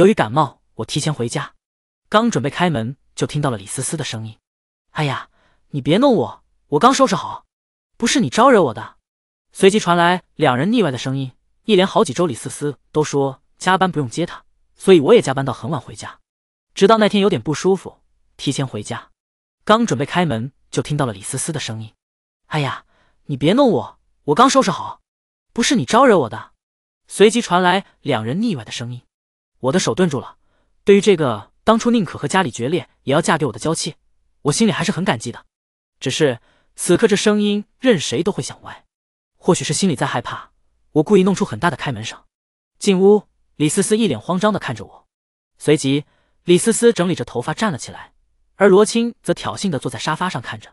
由于感冒，我提前回家。刚准备开门，就听到了李思思的声音：“哎呀，你别弄我，我刚收拾好，不是你招惹我的。”随即传来两人腻歪的声音。一连好几周，李思思都说加班不用接她，所以我也加班到很晚回家。直到那天有点不舒服，提前回家。刚准备开门，就听到了李思思的声音：“哎呀，你别弄我，我刚收拾好，不是你招惹我的。”随即传来两人腻歪的声音。我的手顿住了。对于这个当初宁可和家里决裂也要嫁给我的娇妻，我心里还是很感激的。只是此刻这声音，任谁都会想歪。或许是心里在害怕，我故意弄出很大的开门声。进屋，李思思一脸慌张的看着我，随即李思思整理着头发站了起来，而罗青则挑衅的坐在沙发上看着。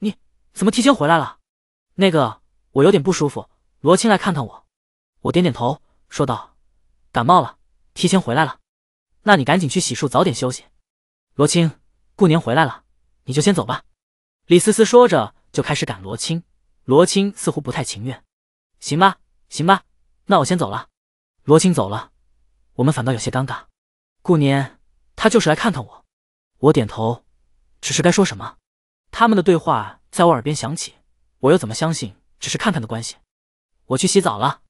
你怎么提前回来了？那个，我有点不舒服，罗青来看看我。我点点头，说道：“感冒了。”提前回来了，那你赶紧去洗漱，早点休息。罗青，顾年回来了，你就先走吧。李思思说着就开始赶罗青，罗青似乎不太情愿。行吧，行吧，那我先走了。罗青走了，我们反倒有些尴尬。顾年，他就是来看看我。我点头，只是该说什么？他们的对话在我耳边响起，我又怎么相信只是看看的关系？我去洗澡了。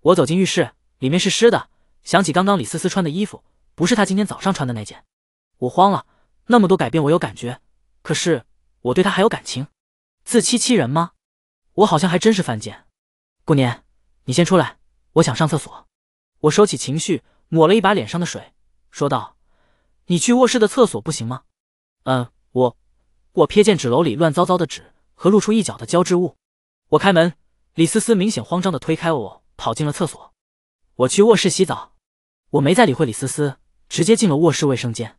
我走进浴室，里面是湿的。想起刚刚李思思穿的衣服，不是她今天早上穿的那件，我慌了。那么多改变，我有感觉，可是我对她还有感情，自欺欺人吗？我好像还真是犯贱。顾年，你先出来，我想上厕所。我收起情绪，抹了一把脸上的水，说道：“你去卧室的厕所不行吗？”嗯，我我瞥见纸篓里乱糟糟的纸和露出一角的胶质物，我开门，李思思明显慌张的推开我，跑进了厕所。我去卧室洗澡，我没再理会李思思，直接进了卧室卫生间。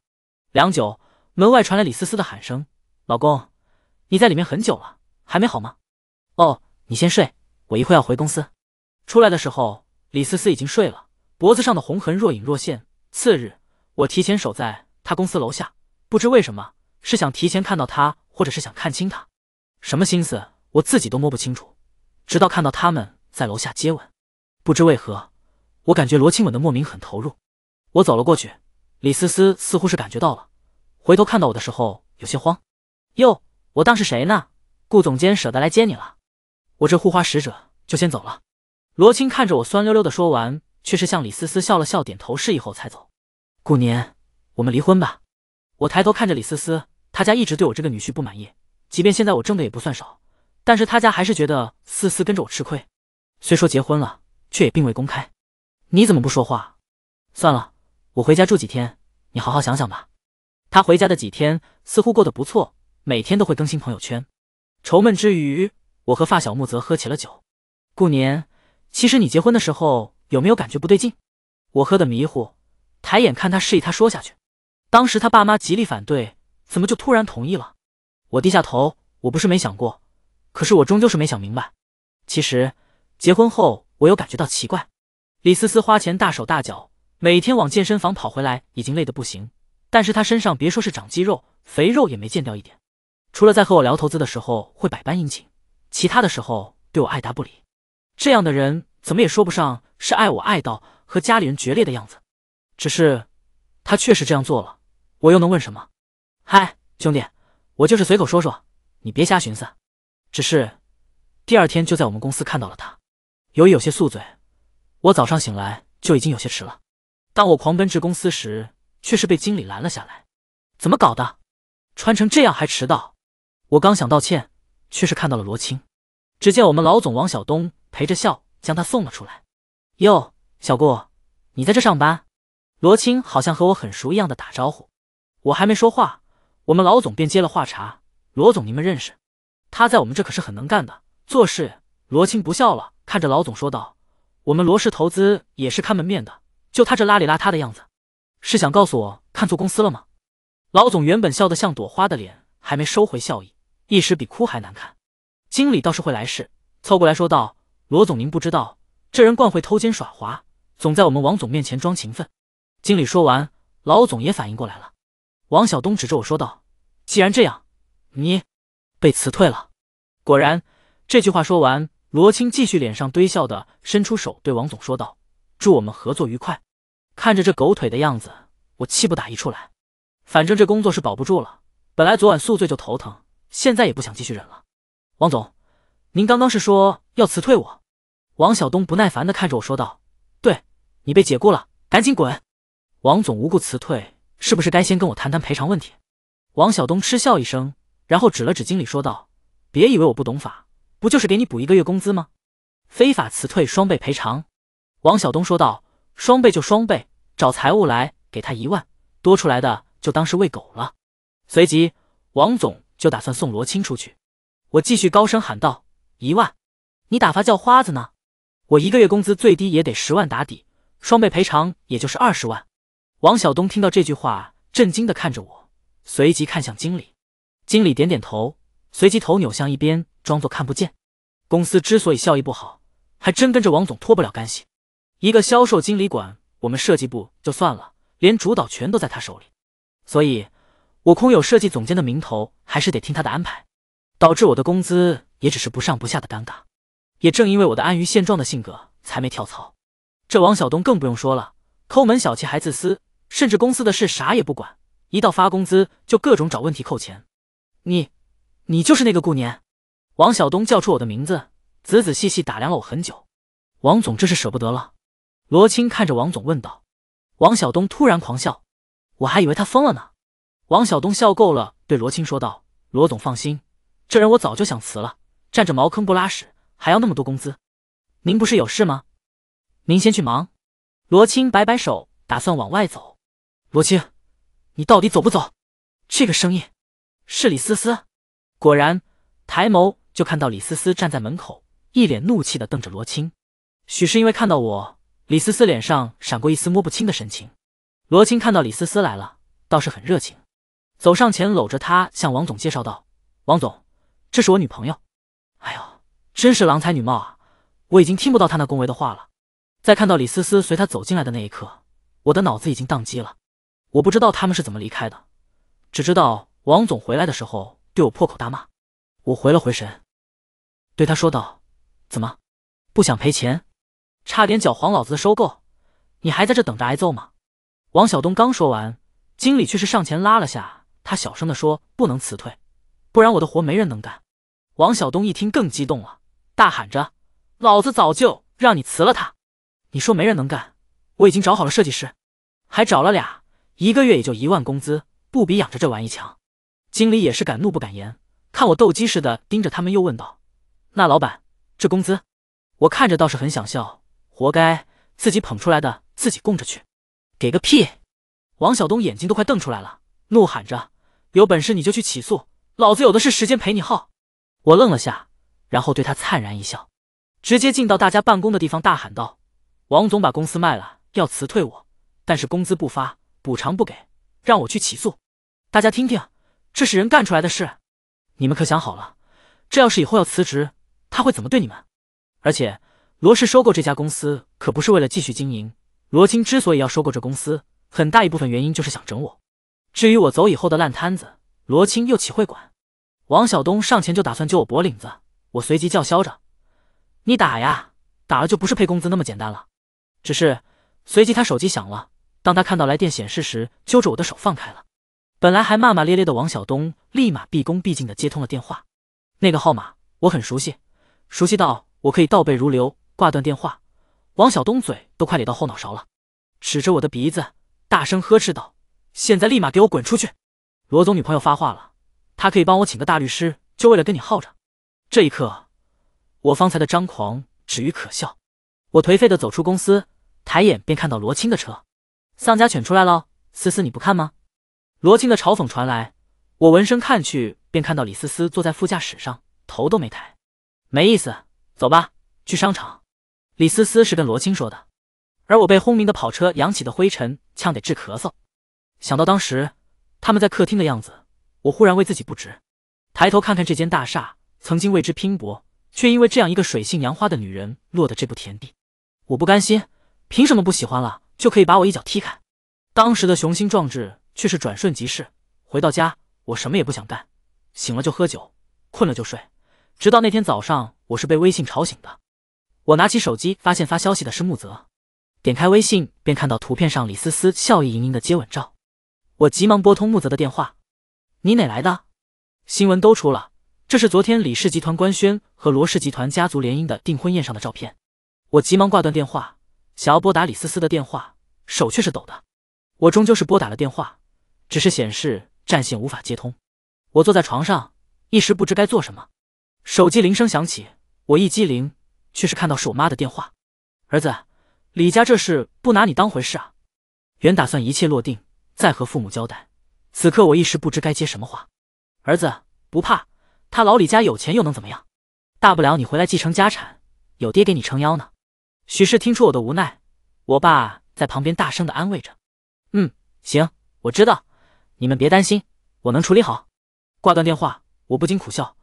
良久，门外传来李思思的喊声：“老公，你在里面很久了，还没好吗？”“哦，你先睡，我一会要回公司。”出来的时候，李思思已经睡了，脖子上的红痕若隐若现。次日，我提前守在她公司楼下，不知为什么，是想提前看到她，或者是想看清她，什么心思我自己都摸不清楚。直到看到他们在楼下接吻，不知为何。我感觉罗青吻的莫名很投入，我走了过去。李思思似乎是感觉到了，回头看到我的时候有些慌。哟，我当是谁呢？顾总监舍得来接你了。我这护花使者就先走了。罗青看着我酸溜溜的说完，却是向李思思笑了笑，点头示意后才走。顾年，我们离婚吧。我抬头看着李思思，他家一直对我这个女婿不满意，即便现在我挣的也不算少，但是他家还是觉得思思跟着我吃亏。虽说结婚了，却也并未公开。你怎么不说话？算了，我回家住几天，你好好想想吧。他回家的几天似乎过得不错，每天都会更新朋友圈。愁闷之余，我和发小木泽喝起了酒。顾年，其实你结婚的时候有没有感觉不对劲？我喝得迷糊，抬眼看他，示意他说下去。当时他爸妈极力反对，怎么就突然同意了？我低下头，我不是没想过，可是我终究是没想明白。其实结婚后，我有感觉到奇怪。李思思花钱大手大脚，每天往健身房跑回来，已经累得不行。但是她身上别说是长肌肉，肥肉也没减掉一点。除了在和我聊投资的时候会百般殷勤，其他的时候对我爱答不理。这样的人怎么也说不上是爱我爱到和家里人决裂的样子。只是他确实这样做了，我又能问什么？嗨，兄弟，我就是随口说说，你别瞎寻思。只是第二天就在我们公司看到了他，由于有些宿醉。我早上醒来就已经有些迟了，当我狂奔至公司时，却是被经理拦了下来。怎么搞的？穿成这样还迟到？我刚想道歉，却是看到了罗青。只见我们老总王晓东陪着笑将他送了出来。哟，小顾，你在这上班？罗青好像和我很熟一样的打招呼。我还没说话，我们老总便接了话茬：“罗总，你们认识？他在我们这可是很能干的，做事。”罗青不笑了，看着老总说道。我们罗氏投资也是看门面的，就他这邋里邋遢的样子，是想告诉我看错公司了吗？老总原本笑得像朵花的脸还没收回笑意，一时比哭还难看。经理倒是会来事，凑过来说道：“罗总，您不知道，这人惯会偷奸耍滑，总在我们王总面前装勤奋。”经理说完，老总也反应过来了。王晓东指着我说道：“既然这样，你被辞退了。”果然，这句话说完。罗青继续脸上堆笑的伸出手，对王总说道：“祝我们合作愉快。”看着这狗腿的样子，我气不打一处来。反正这工作是保不住了。本来昨晚宿醉就头疼，现在也不想继续忍了。王总，您刚刚是说要辞退我？王小东不耐烦的看着我说道：“对，你被解雇了，赶紧滚！”王总无故辞退，是不是该先跟我谈谈赔偿问题？王小东嗤笑一声，然后指了指经理说道：“别以为我不懂法。”不就是给你补一个月工资吗？非法辞退双倍赔偿，王晓东说道。双倍就双倍，找财务来给他一万，多出来的就当是喂狗了。随即，王总就打算送罗青出去。我继续高声喊道：“一万，你打发叫花子呢？我一个月工资最低也得十万打底，双倍赔偿也就是二十万。”王晓东听到这句话，震惊的看着我，随即看向经理。经理点点头，随即头扭向一边。装作看不见，公司之所以效益不好，还真跟着王总脱不了干系。一个销售经理管我们设计部就算了，连主导权都在他手里，所以我空有设计总监的名头，还是得听他的安排，导致我的工资也只是不上不下的尴尬。也正因为我的安于现状的性格，才没跳槽。这王小东更不用说了，抠门小气还自私，甚至公司的事啥也不管，一到发工资就各种找问题扣钱。你，你就是那个顾年。王小东叫出我的名字，仔仔细细打量了我很久。王总，这是舍不得了。罗青看着王总问道。王小东突然狂笑，我还以为他疯了呢。王小东笑够了，对罗青说道：“罗总放心，这人我早就想辞了，占着茅坑不拉屎，还要那么多工资。您不是有事吗？您先去忙。”罗青摆摆手，打算往外走。罗青，你到底走不走？这个声音是李思思。果然，抬眸。就看到李思思站在门口，一脸怒气的瞪着罗青。许是因为看到我，李思思脸上闪过一丝摸不清的神情。罗青看到李思思来了，倒是很热情，走上前搂着她，向王总介绍道：“王总，这是我女朋友。”哎呦，真是郎才女貌啊！我已经听不到他那恭维的话了。在看到李思思随他走进来的那一刻，我的脑子已经宕机了。我不知道他们是怎么离开的，只知道王总回来的时候对我破口大骂。我回了回神。对他说道：“怎么不想赔钱？差点搅黄老子的收购，你还在这等着挨揍吗？”王小东刚说完，经理却是上前拉了下他，小声的说：“不能辞退，不然我的活没人能干。”王小东一听更激动了，大喊着：“老子早就让你辞了他！你说没人能干，我已经找好了设计师，还找了俩，一个月也就一万工资，不比养着这玩意强。”经理也是敢怒不敢言，看我斗鸡似的盯着他们，又问道。那老板，这工资，我看着倒是很想笑，活该自己捧出来的，自己供着去，给个屁！王小东眼睛都快瞪出来了，怒喊着：“有本事你就去起诉，老子有的是时间陪你耗！”我愣了下，然后对他灿然一笑，直接进到大家办公的地方，大喊道：“王总把公司卖了，要辞退我，但是工资不发，补偿不给，让我去起诉！大家听听，这是人干出来的事？你们可想好了，这要是以后要辞职。”他会怎么对你们？而且罗氏收购这家公司可不是为了继续经营。罗青之所以要收购这公司，很大一部分原因就是想整我。至于我走以后的烂摊子，罗青又岂会管？王晓东上前就打算揪我脖领子，我随即叫嚣着：“你打呀，打了就不是赔工资那么简单了。”只是随即他手机响了，当他看到来电显示时，揪着我的手放开了。本来还骂骂咧咧的王晓东，立马毕恭毕敬的接通了电话。那个号码我很熟悉。熟悉到我可以倒背如流，挂断电话。王晓东嘴都快咧到后脑勺了，指着我的鼻子大声呵斥道：“现在立马给我滚出去！”罗总女朋友发话了，她可以帮我请个大律师，就为了跟你耗着。这一刻，我方才的张狂止于可笑。我颓废的走出公司，抬眼便看到罗青的车，丧家犬出来了。思思，你不看吗？罗青的嘲讽传来，我闻声看去，便看到李思思坐在副驾驶上，头都没抬。没意思，走吧，去商场。李思思是跟罗青说的，而我被轰鸣的跑车扬起的灰尘呛得直咳嗽。想到当时他们在客厅的样子，我忽然为自己不值。抬头看看这间大厦，曾经为之拼搏，却因为这样一个水性杨花的女人落得这步田地，我不甘心。凭什么不喜欢了就可以把我一脚踢开？当时的雄心壮志却是转瞬即逝。回到家，我什么也不想干，醒了就喝酒，困了就睡。直到那天早上，我是被微信吵醒的。我拿起手机，发现发消息的是木泽。点开微信，便看到图片上李思思笑意盈盈的接吻照。我急忙拨通木泽的电话：“你哪来的？新闻都出了，这是昨天李氏集团官宣和罗氏集团家族联姻的订婚宴上的照片。”我急忙挂断电话，想要拨打李思思的电话，手却是抖的。我终究是拨打了电话，只是显示占线，无法接通。我坐在床上，一时不知该做什么。手机铃声响起，我一激灵，却是看到是我妈的电话。儿子，李家这事不拿你当回事啊！原打算一切落定再和父母交代，此刻我一时不知该接什么话。儿子不怕，他老李家有钱又能怎么样？大不了你回来继承家产，有爹给你撑腰呢。许氏听出我的无奈，我爸在旁边大声的安慰着。嗯，行，我知道，你们别担心，我能处理好。挂断电话，我不禁苦笑。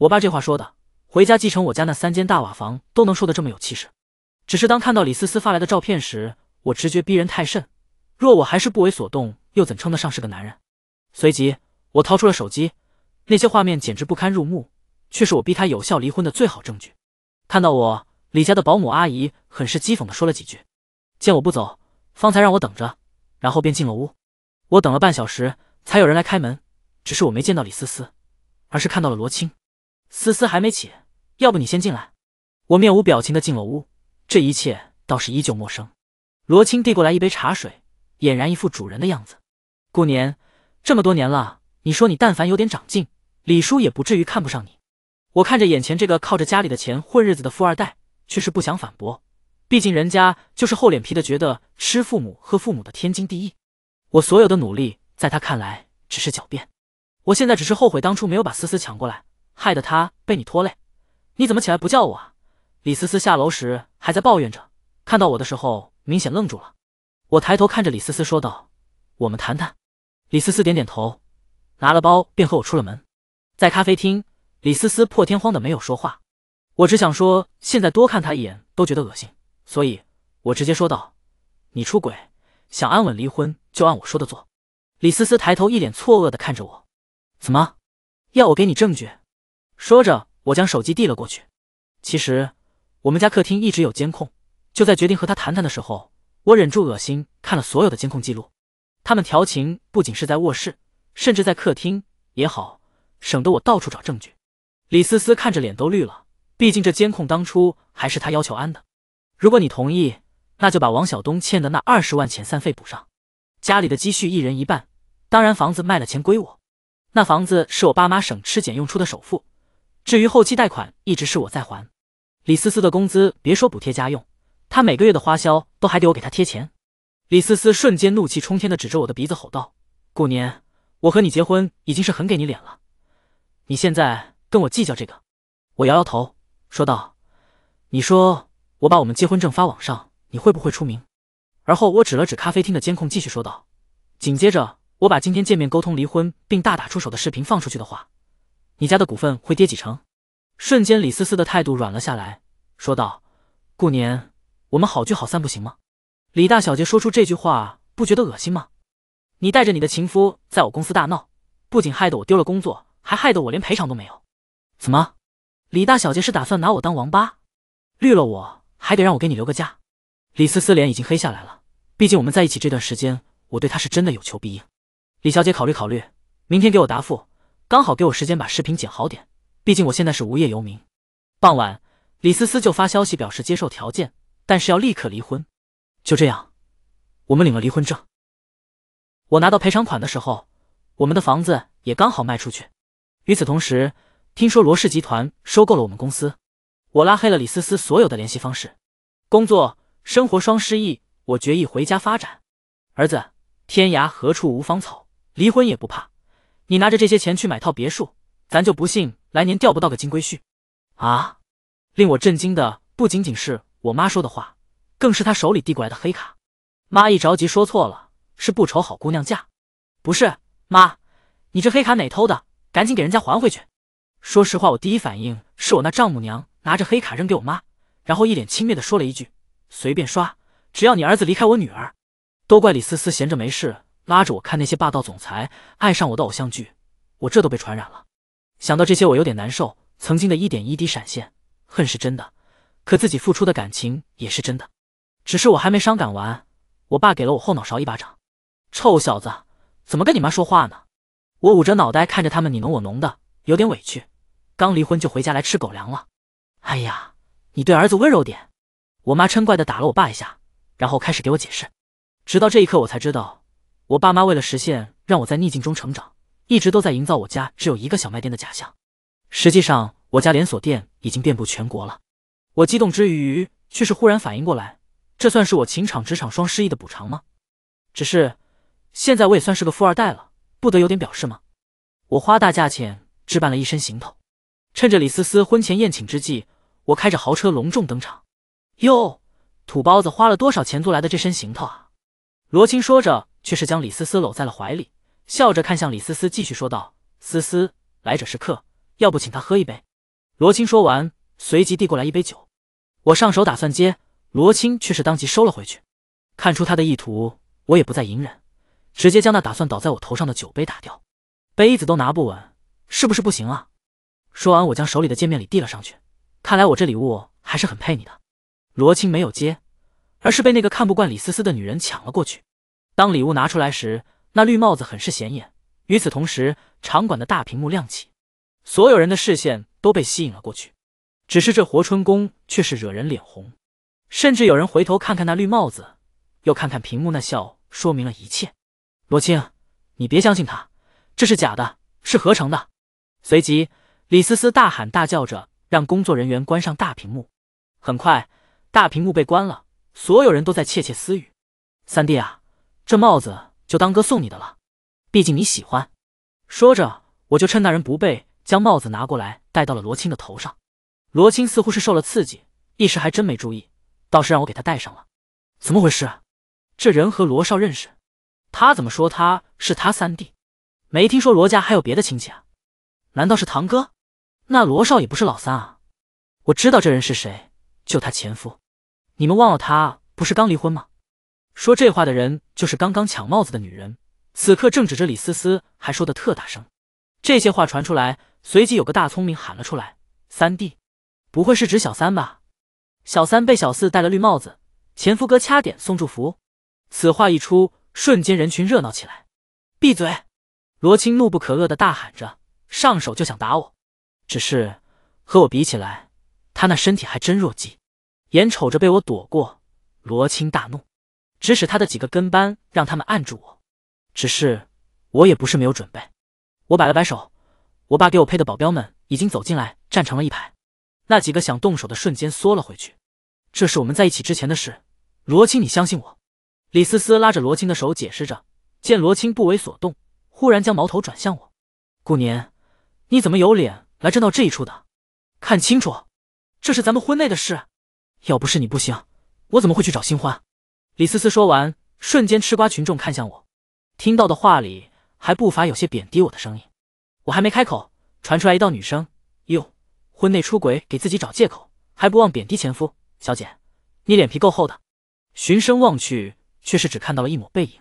我爸这话说的，回家继承我家那三间大瓦房都能说得这么有气势。只是当看到李思思发来的照片时，我直觉逼人太甚。若我还是不为所动，又怎称得上是个男人？随即，我掏出了手机，那些画面简直不堪入目，却是我逼她有效离婚的最好证据。看到我，李家的保姆阿姨很是讥讽的说了几句。见我不走，方才让我等着，然后便进了屋。我等了半小时，才有人来开门。只是我没见到李思思，而是看到了罗青。思思还没起，要不你先进来。我面无表情的进了屋，这一切倒是依旧陌生。罗青递过来一杯茶水，俨然一副主人的样子。顾年，这么多年了，你说你但凡有点长进，李叔也不至于看不上你。我看着眼前这个靠着家里的钱混日子的富二代，却是不想反驳，毕竟人家就是厚脸皮的，觉得吃父母喝父母的天经地义。我所有的努力，在他看来只是狡辩。我现在只是后悔当初没有把思思抢过来。害得他被你拖累，你怎么起来不叫我啊？李思思下楼时还在抱怨着，看到我的时候明显愣住了。我抬头看着李思思说道：“我们谈谈。”李思思点点头，拿了包便和我出了门。在咖啡厅，李思思破天荒的没有说话。我只想说，现在多看他一眼都觉得恶心，所以我直接说道：“你出轨，想安稳离婚就按我说的做。”李思思抬头一脸错愕的看着我，怎么？要我给你证据？说着，我将手机递了过去。其实，我们家客厅一直有监控。就在决定和他谈谈的时候，我忍住恶心，看了所有的监控记录。他们调情不仅是在卧室，甚至在客厅也好，省得我到处找证据。李思思看着脸都绿了，毕竟这监控当初还是他要求安的。如果你同意，那就把王晓东欠的那二十万遣散费补上，家里的积蓄一人一半。当然，房子卖了钱归我。那房子是我爸妈省吃俭用出的首付。至于后期贷款，一直是我在还。李思思的工资别说补贴家用，她每个月的花销都还得我给她贴钱。李思思瞬间怒气冲天的指着我的鼻子吼道：“顾年，我和你结婚已经是很给你脸了，你现在跟我计较这个？”我摇摇头，说道：“你说我把我们结婚证发网上，你会不会出名？”而后我指了指咖啡厅的监控，继续说道：“紧接着我把今天见面沟通离婚并大打出手的视频放出去的话。”你家的股份会跌几成？瞬间，李思思的态度软了下来，说道：“顾年，我们好聚好散不行吗？李大小姐说出这句话，不觉得恶心吗？你带着你的情夫在我公司大闹，不仅害得我丢了工作，还害得我连赔偿都没有。怎么，李大小姐是打算拿我当王八，绿了我还得让我给你留个家？”李思思脸已经黑下来了，毕竟我们在一起这段时间，我对她是真的有求必应。李小姐，考虑考虑，明天给我答复。刚好给我时间把视频剪好点，毕竟我现在是无业游民。傍晚，李思思就发消息表示接受条件，但是要立刻离婚。就这样，我们领了离婚证。我拿到赔偿款的时候，我们的房子也刚好卖出去。与此同时，听说罗氏集团收购了我们公司，我拉黑了李思思所有的联系方式。工作、生活双失意，我决意回家发展。儿子，天涯何处无芳草，离婚也不怕。你拿着这些钱去买套别墅，咱就不信来年钓不到个金龟婿。啊！令我震惊的不仅仅是我妈说的话，更是她手里递过来的黑卡。妈一着急说错了，是不愁好姑娘嫁，不是妈，你这黑卡哪偷的？赶紧给人家还回去。说实话，我第一反应是我那丈母娘拿着黑卡扔给我妈，然后一脸轻蔑的说了一句：随便刷，只要你儿子离开我女儿。都怪李思思闲着没事。拉着我看那些霸道总裁爱上我的偶像剧，我这都被传染了。想到这些，我有点难受。曾经的一点一滴闪现，恨是真的，可自己付出的感情也是真的。只是我还没伤感完，我爸给了我后脑勺一巴掌：“臭小子，怎么跟你妈说话呢？”我捂着脑袋看着他们你侬我侬的，有点委屈。刚离婚就回家来吃狗粮了。哎呀，你对儿子温柔点。我妈嗔怪的打了我爸一下，然后开始给我解释。直到这一刻，我才知道。我爸妈为了实现让我在逆境中成长，一直都在营造我家只有一个小卖店的假象。实际上，我家连锁店已经遍布全国了。我激动之余，却是忽然反应过来，这算是我情场职场双失意的补偿吗？只是，现在我也算是个富二代了，不得有点表示吗？我花大价钱置办了一身行头，趁着李思思婚前宴请之际，我开着豪车隆重登场。哟，土包子花了多少钱租来的这身行头啊？罗青说着。却是将李思思搂在了怀里，笑着看向李思思，继续说道：“思思，来者是客，要不请他喝一杯？”罗青说完，随即递过来一杯酒。我上手打算接，罗青却是当即收了回去。看出他的意图，我也不再隐忍，直接将那打算倒在我头上的酒杯打掉。杯子都拿不稳，是不是不行啊？说完，我将手里的见面礼递了上去。看来我这礼物还是很配你的。罗青没有接，而是被那个看不惯李思思的女人抢了过去。当礼物拿出来时，那绿帽子很是显眼。与此同时，场馆的大屏幕亮起，所有人的视线都被吸引了过去。只是这活春宫却是惹人脸红，甚至有人回头看看那绿帽子，又看看屏幕那笑，说明了一切。罗青，你别相信他，这是假的，是合成的。随即，李思思大喊大叫着，让工作人员关上大屏幕。很快，大屏幕被关了，所有人都在窃窃私语：“三弟啊！”这帽子就当哥送你的了，毕竟你喜欢。说着，我就趁那人不备，将帽子拿过来戴到了罗青的头上。罗青似乎是受了刺激，一时还真没注意，倒是让我给他戴上了。怎么回事？这人和罗少认识？他怎么说他是他三弟？没听说罗家还有别的亲戚啊？难道是堂哥？那罗少也不是老三啊？我知道这人是谁，就他前夫。你们忘了他不是刚离婚吗？说这话的人就是刚刚抢帽子的女人，此刻正指着李思思，还说的特大声。这些话传出来，随即有个大聪明喊了出来：“三弟，不会是指小三吧？小三被小四戴了绿帽子，前夫哥掐点送祝福。”此话一出，瞬间人群热闹起来。闭嘴！罗青怒不可遏的大喊着，上手就想打我。只是和我比起来，他那身体还真弱鸡。眼瞅着被我躲过，罗青大怒。指使他的几个跟班，让他们按住我。只是我也不是没有准备。我摆了摆手，我爸给我配的保镖们已经走进来，站成了一排。那几个想动手的瞬间缩了回去。这是我们在一起之前的事。罗青，你相信我。李思思拉着罗青的手解释着，见罗青不为所动，忽然将矛头转向我：“顾年，你怎么有脸来争到这一处的？看清楚，这是咱们婚内的事。要不是你不行，我怎么会去找新欢？”李思思说完，瞬间吃瓜群众看向我，听到的话里还不乏有些贬低我的声音。我还没开口，传出来一道女声：“哟，婚内出轨给自己找借口，还不忘贬低前夫，小姐，你脸皮够厚的。”循声望去，却是只看到了一抹背影。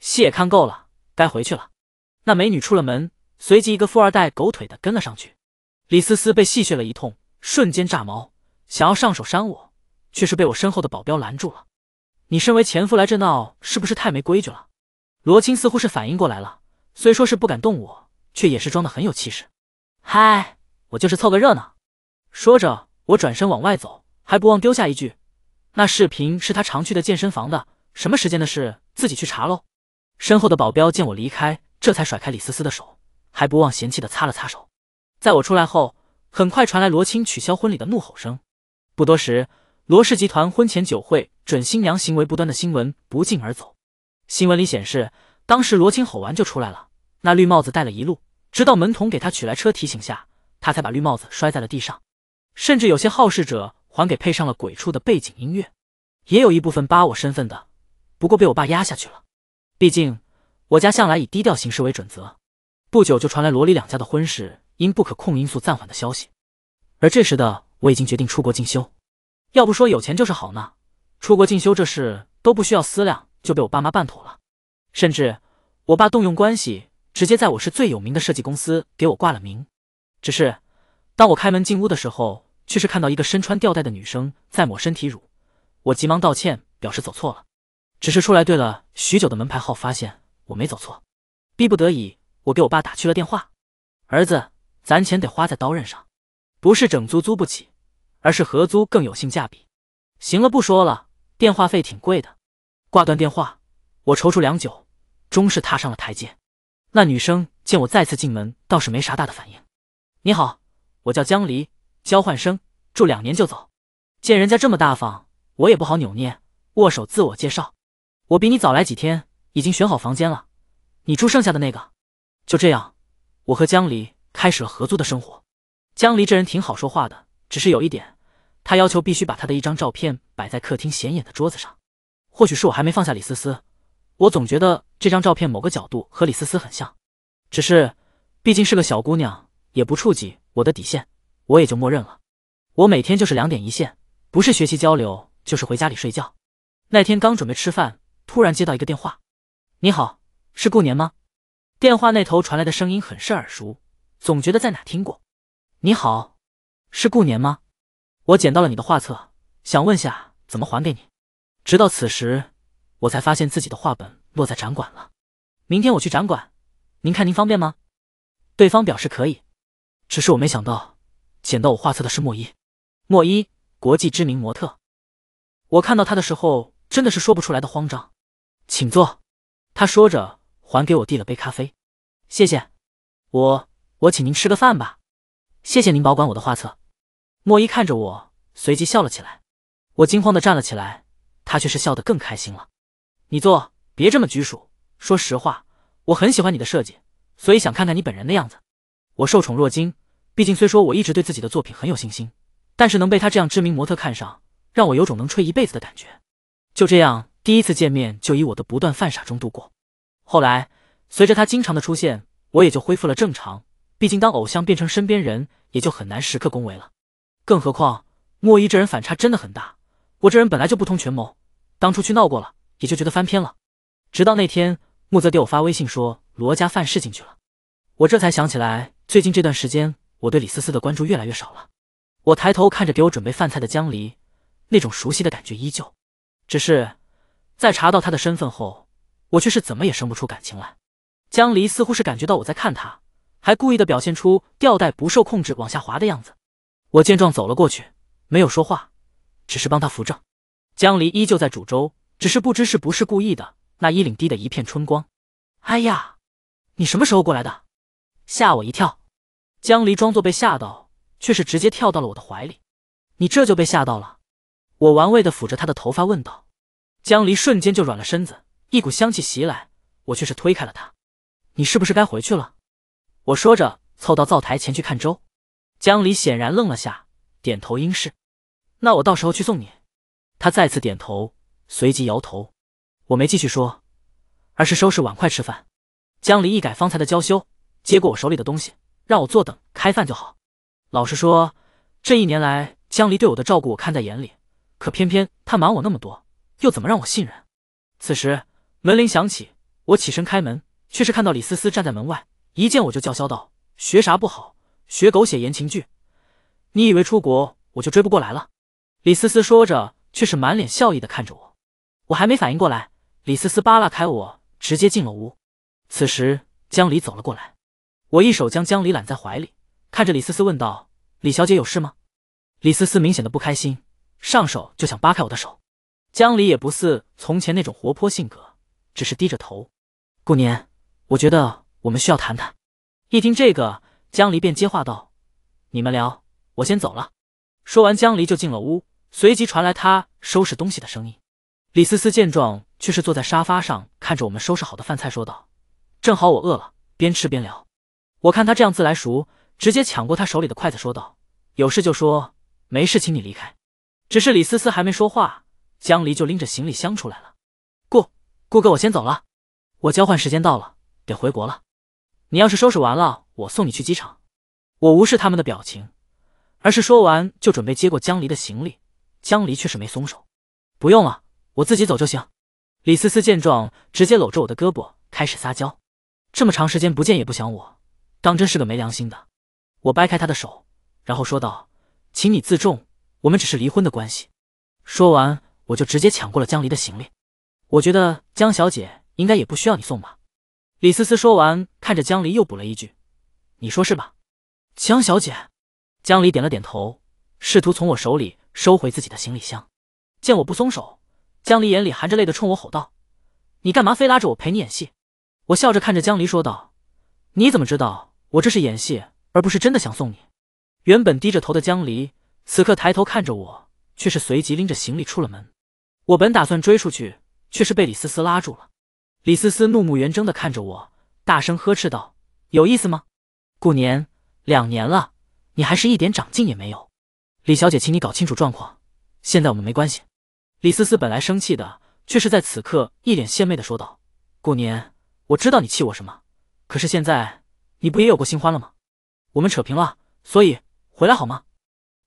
戏也看够了，该回去了。那美女出了门，随即一个富二代狗腿的跟了上去。李思思被戏谑了一通，瞬间炸毛，想要上手扇我，却是被我身后的保镖拦住了。你身为前夫来这闹，是不是太没规矩了？罗青似乎是反应过来了，虽说是不敢动我，却也是装的很有气势。嗨，我就是凑个热闹。说着，我转身往外走，还不忘丢下一句：“那视频是他常去的健身房的，什么时间的事，自己去查喽。”身后的保镖见我离开，这才甩开李思思的手，还不忘嫌弃的擦了擦手。在我出来后，很快传来罗青取消婚礼的怒吼声。不多时，罗氏集团婚前酒会。准新娘行为不端的新闻不胫而走，新闻里显示，当时罗青吼完就出来了，那绿帽子戴了一路，直到门童给他取来车提醒下，他才把绿帽子摔在了地上。甚至有些好事者还给配上了鬼畜的背景音乐，也有一部分扒我身份的，不过被我爸压下去了。毕竟我家向来以低调行事为准则。不久就传来罗李两家的婚事因不可控因素暂缓的消息，而这时的我已经决定出国进修。要不说有钱就是好呢。出国进修这事都不需要思量，就被我爸妈办妥了。甚至我爸动用关系，直接在我市最有名的设计公司给我挂了名。只是当我开门进屋的时候，却是看到一个身穿吊带的女生在抹身体乳。我急忙道歉，表示走错了。只是出来对了许久的门牌号，发现我没走错。逼不得已，我给我爸打去了电话。儿子，咱钱得花在刀刃上，不是整租租不起，而是合租更有性价比。行了，不说了。电话费挺贵的，挂断电话，我踌躇良久，终是踏上了台阶。那女生见我再次进门，倒是没啥大的反应。你好，我叫江离，交换生，住两年就走。见人家这么大方，我也不好扭捏，握手自我介绍。我比你早来几天，已经选好房间了，你住剩下的那个。就这样，我和江离开始了合租的生活。江离这人挺好说话的，只是有一点。他要求必须把他的一张照片摆在客厅显眼的桌子上。或许是我还没放下李思思，我总觉得这张照片某个角度和李思思很像。只是毕竟是个小姑娘，也不触及我的底线，我也就默认了。我每天就是两点一线，不是学习交流，就是回家里睡觉。那天刚准备吃饭，突然接到一个电话：“你好，是顾年吗？”电话那头传来的声音很是耳熟，总觉得在哪听过。“你好，是顾年吗？”我捡到了你的画册，想问下怎么还给你。直到此时，我才发现自己的画本落在展馆了。明天我去展馆，您看您方便吗？对方表示可以，只是我没想到捡到我画册的是莫伊。莫伊，国际知名模特。我看到他的时候，真的是说不出来的慌张。请坐。他说着，还给我递了杯咖啡。谢谢。我我请您吃个饭吧。谢谢您保管我的画册。莫伊看着我，随即笑了起来。我惊慌的站了起来，他却是笑得更开心了。你坐，别这么拘束。说实话，我很喜欢你的设计，所以想看看你本人的样子。我受宠若惊，毕竟虽说我一直对自己的作品很有信心，但是能被他这样知名模特看上，让我有种能吹一辈子的感觉。就这样，第一次见面就以我的不断犯傻中度过。后来，随着他经常的出现，我也就恢复了正常。毕竟当偶像变成身边人，也就很难时刻恭维了。更何况，莫一这人反差真的很大。我这人本来就不通权谋，当初去闹过了，也就觉得翻篇了。直到那天，木泽给我发微信说罗家犯事进去了，我这才想起来最近这段时间我对李思思的关注越来越少了。我抬头看着给我准备饭菜的江离，那种熟悉的感觉依旧，只是在查到他的身份后，我却是怎么也生不出感情来。江离似乎是感觉到我在看他，还故意的表现出吊带不受控制往下滑的样子。我见状走了过去，没有说话，只是帮他扶正。江离依旧在煮粥，只是不知是不是故意的，那衣领低的一片春光。哎呀，你什么时候过来的？吓我一跳！江离装作被吓到，却是直接跳到了我的怀里。你这就被吓到了？我玩味的抚着他的头发问道。江离瞬间就软了身子，一股香气袭来，我却是推开了他。你是不是该回去了？我说着，凑到灶台前去看粥。江离显然愣了下，点头应是。那我到时候去送你。他再次点头，随即摇头。我没继续说，而是收拾碗筷吃饭。江离一改方才的娇羞，接过我手里的东西，让我坐等开饭就好。老实说，这一年来江离对我的照顾我看在眼里，可偏偏他瞒我那么多，又怎么让我信任？此时门铃响起，我起身开门，却是看到李思思站在门外，一见我就叫嚣道：“学啥不好！”学狗血言情剧，你以为出国我就追不过来了？李思思说着，却是满脸笑意的看着我。我还没反应过来，李思思扒拉开我，直接进了屋。此时，江离走了过来，我一手将江离揽在怀里，看着李思思问道：“李小姐有事吗？”李思思明显的不开心，上手就想扒开我的手。江离也不似从前那种活泼性格，只是低着头。顾年，我觉得我们需要谈谈。一听这个。江离便接话道：“你们聊，我先走了。”说完，江离就进了屋，随即传来他收拾东西的声音。李思思见状，却是坐在沙发上，看着我们收拾好的饭菜，说道：“正好我饿了，边吃边聊。”我看他这样自来熟，直接抢过他手里的筷子，说道：“有事就说，没事请你离开。”只是李思思还没说话，江离就拎着行李箱出来了。“顾顾哥，我先走了，我交换时间到了，得回国了。”你要是收拾完了，我送你去机场。我无视他们的表情，而是说完就准备接过江离的行李，江离却是没松手。不用了，我自己走就行。李思思见状，直接搂着我的胳膊开始撒娇。这么长时间不见也不想我，当真是个没良心的。我掰开她的手，然后说道：“请你自重，我们只是离婚的关系。”说完，我就直接抢过了江离的行李。我觉得江小姐应该也不需要你送吧。李思思说完，看着江离，又补了一句：“你说是吧，江小姐？”江离点了点头，试图从我手里收回自己的行李箱。见我不松手，江离眼里含着泪的冲我吼道：“你干嘛非拉着我陪你演戏？”我笑着看着江离说道：“你怎么知道我这是演戏，而不是真的想送你？”原本低着头的江离，此刻抬头看着我，却是随即拎着行李出了门。我本打算追出去，却是被李思思拉住了。李思思怒目圆睁的看着我，大声呵斥道：“有意思吗？顾年，两年了，你还是一点长进也没有。”李小姐，请你搞清楚状况。现在我们没关系。李思思本来生气的，却是在此刻一脸献媚的说道：“顾年，我知道你气我什么，可是现在你不也有过新欢了吗？我们扯平了，所以回来好吗？”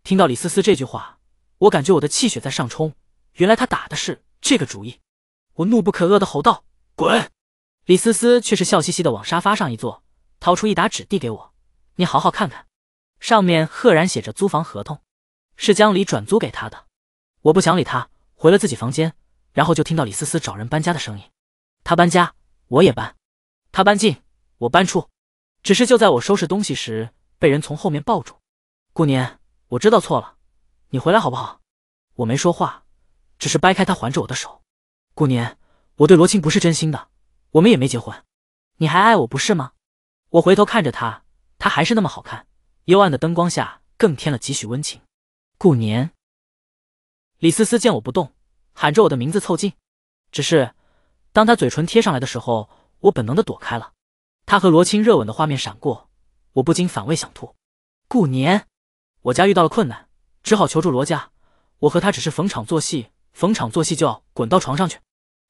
听到李思思这句话，我感觉我的气血在上冲。原来她打的是这个主意。我怒不可遏的吼道。滚！李思思却是笑嘻嘻的往沙发上一坐，掏出一沓纸递给我：“你好好看看，上面赫然写着租房合同，是江离转租给他的。”我不想理他，回了自己房间，然后就听到李思思找人搬家的声音。他搬家，我也搬；他搬进，我搬出。只是就在我收拾东西时，被人从后面抱住。顾年，我知道错了，你回来好不好？我没说话，只是掰开他环着我的手。顾年。我对罗青不是真心的，我们也没结婚，你还爱我不是吗？我回头看着他，他还是那么好看，幽暗的灯光下更添了几许温情。顾年，李思思见我不动，喊着我的名字凑近，只是当他嘴唇贴上来的时候，我本能的躲开了。他和罗青热吻的画面闪过，我不禁反胃想吐。顾年，我家遇到了困难，只好求助罗家。我和他只是逢场作戏，逢场作戏就要滚到床上去。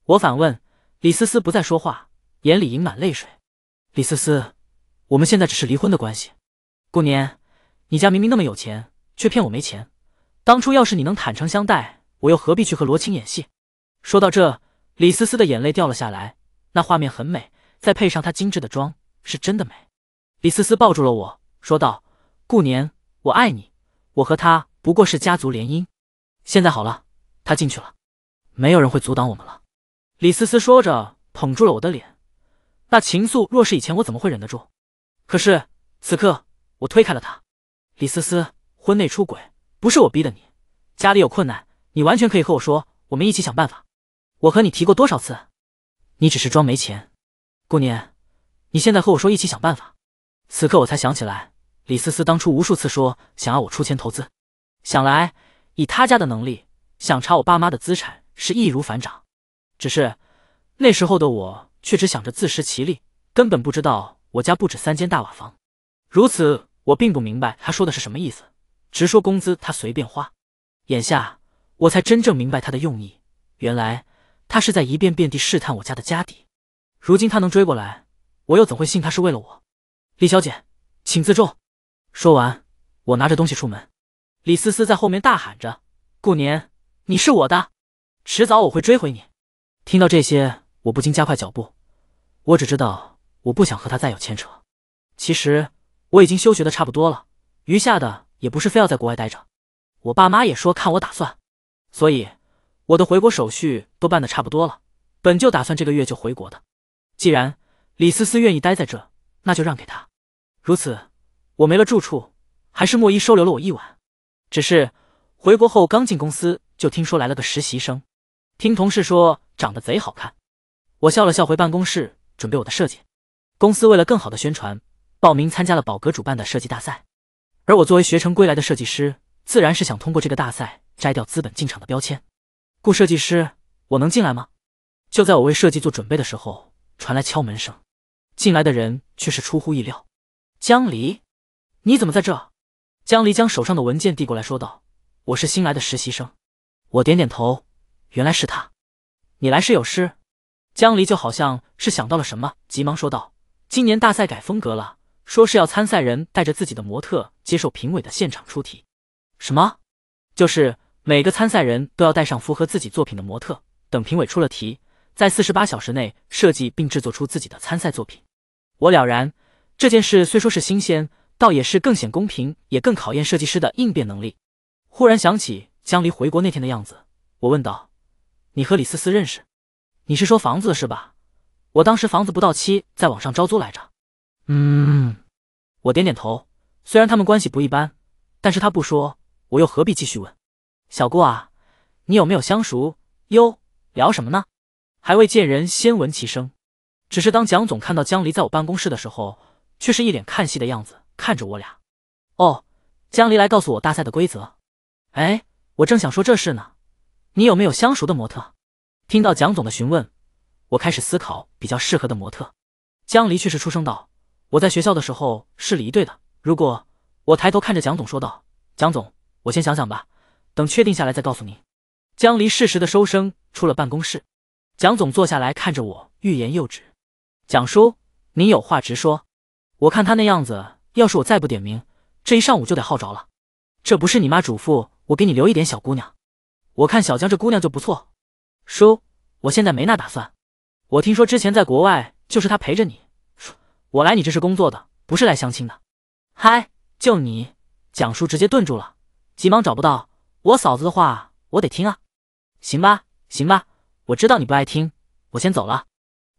我反问李思思，不再说话，眼里盈满泪水。李思思，我们现在只是离婚的关系。顾年，你家明明那么有钱，却骗我没钱。当初要是你能坦诚相待，我又何必去和罗青演戏？说到这，李思思的眼泪掉了下来，那画面很美，再配上她精致的妆，是真的美。李思思抱住了我说道：“顾年，我爱你。我和他不过是家族联姻，现在好了，他进去了，没有人会阻挡我们了。”李思思说着，捧住了我的脸。那情愫若是以前，我怎么会忍得住？可是此刻，我推开了她。李思思，婚内出轨不是我逼的你。家里有困难，你完全可以和我说，我们一起想办法。我和你提过多少次？你只是装没钱。顾年，你现在和我说一起想办法。此刻我才想起来，李思思当初无数次说想要我出钱投资。想来，以他家的能力，想查我爸妈的资产是易如反掌。只是那时候的我却只想着自食其力，根本不知道我家不止三间大瓦房。如此，我并不明白他说的是什么意思，直说工资他随便花。眼下我才真正明白他的用意，原来他是在一遍遍地试探我家的家底。如今他能追过来，我又怎会信他是为了我？李小姐，请自重。说完，我拿着东西出门。李思思在后面大喊着：“顾年，你是我的，迟早我会追回你。”听到这些，我不禁加快脚步。我只知道，我不想和他再有牵扯。其实我已经休学的差不多了，余下的也不是非要在国外待着。我爸妈也说看我打算，所以我的回国手续都办的差不多了。本就打算这个月就回国的。既然李思思愿意待在这，那就让给她。如此，我没了住处，还是莫伊收留了我一晚。只是回国后刚进公司，就听说来了个实习生。听同事说长得贼好看，我笑了笑回办公室准备我的设计。公司为了更好的宣传，报名参加了宝格主办的设计大赛，而我作为学成归来的设计师，自然是想通过这个大赛摘掉资本进场的标签。顾设计师，我能进来吗？就在我为设计做准备的时候，传来敲门声。进来的人却是出乎意料，江离，你怎么在这？江离将手上的文件递过来，说道：“我是新来的实习生。”我点点头。原来是他，你来是有事？江离就好像是想到了什么，急忙说道：“今年大赛改风格了，说是要参赛人带着自己的模特接受评委的现场出题。什么？就是每个参赛人都要带上符合自己作品的模特，等评委出了题，在四十八小时内设计并制作出自己的参赛作品。”我了然，这件事虽说是新鲜，倒也是更显公平，也更考验设计师的应变能力。忽然想起江离回国那天的样子，我问道。你和李思思认识？你是说房子是吧？我当时房子不到期，在网上招租来着。嗯，我点点头。虽然他们关系不一般，但是他不说，我又何必继续问？小顾啊，你有没有相熟？哟，聊什么呢？还未见人先闻其声。只是当蒋总看到江离在我办公室的时候，却是一脸看戏的样子看着我俩。哦，江离来告诉我大赛的规则。哎，我正想说这事呢。你有没有相熟的模特？听到蒋总的询问，我开始思考比较适合的模特。江离却是出声道：“我在学校的时候是礼仪队的。”如果我抬头看着蒋总说道：“蒋总，我先想想吧，等确定下来再告诉您。”江离适时的收声，出了办公室。蒋总坐下来看着我，欲言又止。蒋叔，您有话直说。我看他那样子，要是我再不点名，这一上午就得耗着了。这不是你妈嘱咐我给你留一点小姑娘？我看小江这姑娘就不错，叔，我现在没那打算。我听说之前在国外就是她陪着你。叔，我来你这是工作的，不是来相亲的。嗨，就你，蒋叔直接顿住了，急忙找不到我嫂子的话，我得听啊。行吧，行吧，我知道你不爱听，我先走了。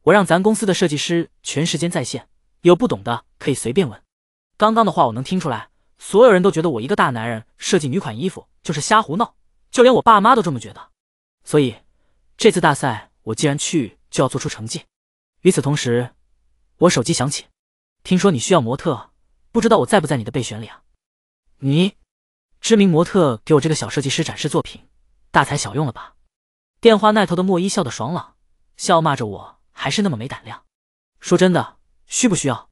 我让咱公司的设计师全时间在线，有不懂的可以随便问。刚刚的话我能听出来，所有人都觉得我一个大男人设计女款衣服就是瞎胡闹。就连我爸妈都这么觉得，所以这次大赛我既然去，就要做出成绩。与此同时，我手机响起，听说你需要模特，不知道我在不在你的备选里啊？你，知名模特给我这个小设计师展示作品，大材小用了吧？电话那头的莫一笑的爽朗，笑骂着我还是那么没胆量。说真的，需不需要？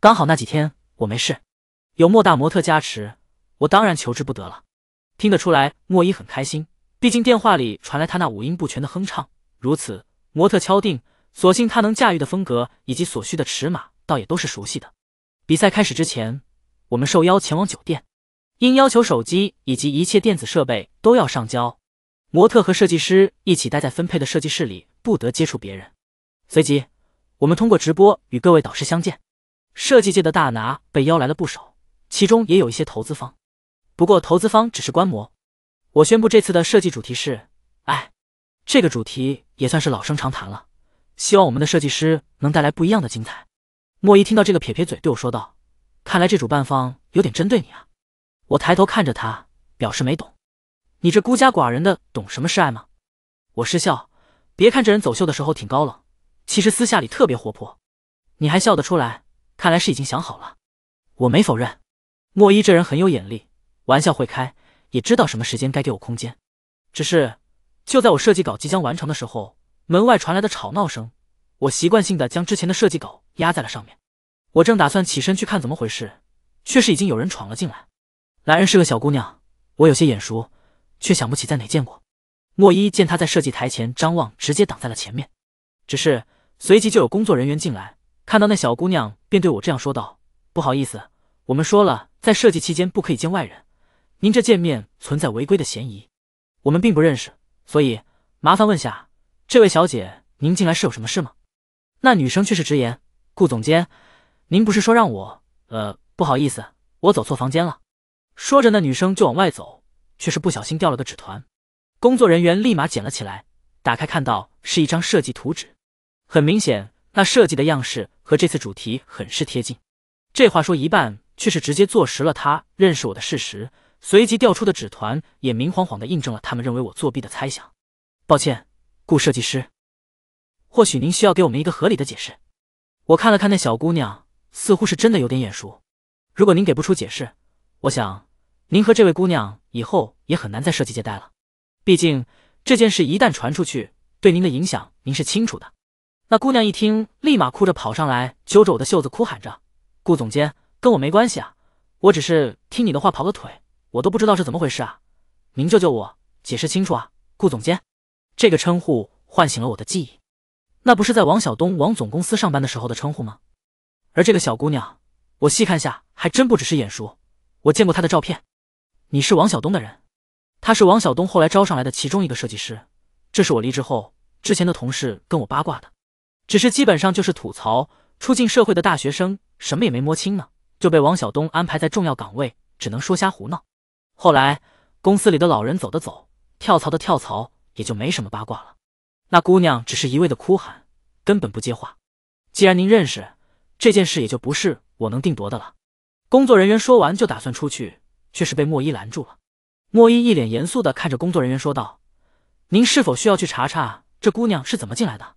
刚好那几天我没事，有莫大模特加持，我当然求之不得了。听得出来，莫伊很开心。毕竟电话里传来他那五音不全的哼唱。如此，模特敲定，索性他能驾驭的风格以及所需的尺码，倒也都是熟悉的。比赛开始之前，我们受邀前往酒店，因要求手机以及一切电子设备都要上交。模特和设计师一起待在分配的设计室里，不得接触别人。随即，我们通过直播与各位导师相见。设计界的大拿被邀来了不少，其中也有一些投资方。不过，投资方只是观摩。我宣布这次的设计主题是“爱”，这个主题也算是老生常谈了。希望我们的设计师能带来不一样的精彩。莫伊听到这个，撇撇嘴对我说道：“看来这主办方有点针对你啊。”我抬头看着他，表示没懂。你这孤家寡人的，懂什么是爱吗？我失笑。别看这人走秀的时候挺高冷，其实私下里特别活泼。你还笑得出来，看来是已经想好了。我没否认。莫伊这人很有眼力。玩笑会开，也知道什么时间该给我空间。只是，就在我设计稿即将完成的时候，门外传来的吵闹声，我习惯性的将之前的设计稿压在了上面。我正打算起身去看怎么回事，却是已经有人闯了进来。来人是个小姑娘，我有些眼熟，却想不起在哪见过。莫伊见她在设计台前张望，直接挡在了前面。只是随即就有工作人员进来，看到那小姑娘便对我这样说道：“不好意思，我们说了，在设计期间不可以见外人。”您这见面存在违规的嫌疑，我们并不认识，所以麻烦问下这位小姐，您进来是有什么事吗？那女生却是直言：“顾总监，您不是说让我……呃，不好意思，我走错房间了。”说着，那女生就往外走，却是不小心掉了个纸团。工作人员立马捡了起来，打开看到是一张设计图纸，很明显，那设计的样式和这次主题很是贴近。这话说一半，却是直接坐实了他认识我的事实。随即掉出的纸团也明晃晃的印证了他们认为我作弊的猜想。抱歉，顾设计师，或许您需要给我们一个合理的解释。我看了看那小姑娘，似乎是真的有点眼熟。如果您给不出解释，我想您和这位姑娘以后也很难在设计界待了。毕竟这件事一旦传出去，对您的影响您是清楚的。那姑娘一听，立马哭着跑上来，揪着我的袖子哭喊着：“顾总监，跟我没关系啊！我只是听你的话跑个腿。”我都不知道是怎么回事啊！您救救我，解释清楚啊，顾总监。这个称呼唤醒了我的记忆，那不是在王晓东王总公司上班的时候的称呼吗？而这个小姑娘，我细看下还真不只是眼熟，我见过她的照片。你是王晓东的人？他是王晓东后来招上来的其中一个设计师，这是我离职后之前的同事跟我八卦的，只是基本上就是吐槽，初进社会的大学生什么也没摸清呢，就被王晓东安排在重要岗位，只能说瞎胡闹。后来，公司里的老人走的走，跳槽的跳槽，也就没什么八卦了。那姑娘只是一味的哭喊，根本不接话。既然您认识这件事，也就不是我能定夺的了。工作人员说完就打算出去，却是被莫伊拦住了。莫伊一脸严肃的看着工作人员说道：“您是否需要去查查这姑娘是怎么进来的？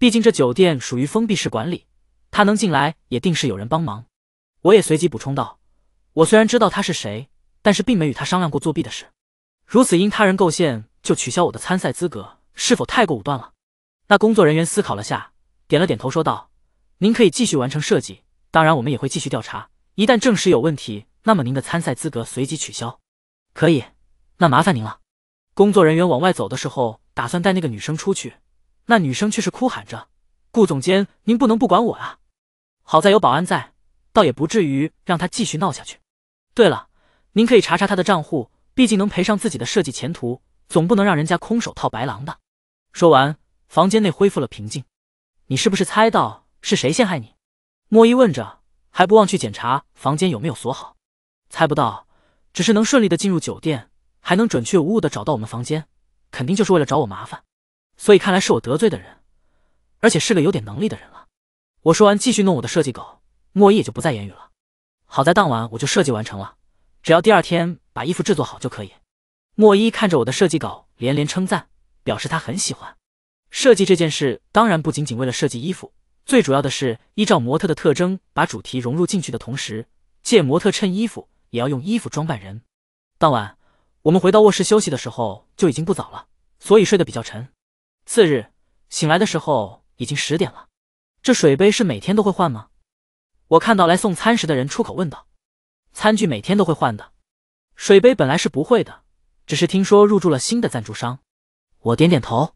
毕竟这酒店属于封闭式管理，她能进来也定是有人帮忙。”我也随即补充道：“我虽然知道她是谁。”但是并没与他商量过作弊的事，如此因他人构陷就取消我的参赛资格，是否太过武断了？那工作人员思考了下，点了点头，说道：“您可以继续完成设计，当然我们也会继续调查。一旦证实有问题，那么您的参赛资格随即取消。”可以，那麻烦您了。工作人员往外走的时候，打算带那个女生出去，那女生却是哭喊着：“顾总监，您不能不管我啊！”好在有保安在，倒也不至于让她继续闹下去。对了。您可以查查他的账户，毕竟能赔上自己的设计前途，总不能让人家空手套白狼的。说完，房间内恢复了平静。你是不是猜到是谁陷害你？莫伊问着，还不忘去检查房间有没有锁好。猜不到，只是能顺利的进入酒店，还能准确无误的找到我们房间，肯定就是为了找我麻烦。所以看来是我得罪的人，而且是个有点能力的人了。我说完，继续弄我的设计稿。莫伊也就不再言语了。好在当晚我就设计完成了。只要第二天把衣服制作好就可以。莫一看着我的设计稿，连连称赞，表示他很喜欢。设计这件事当然不仅仅为了设计衣服，最主要的是依照模特的特征把主题融入进去的同时，借模特衬衣服，也要用衣服装扮人。当晚我们回到卧室休息的时候就已经不早了，所以睡得比较沉。次日醒来的时候已经十点了。这水杯是每天都会换吗？我看到来送餐时的人，出口问道。餐具每天都会换的，水杯本来是不会的，只是听说入驻了新的赞助商。我点点头。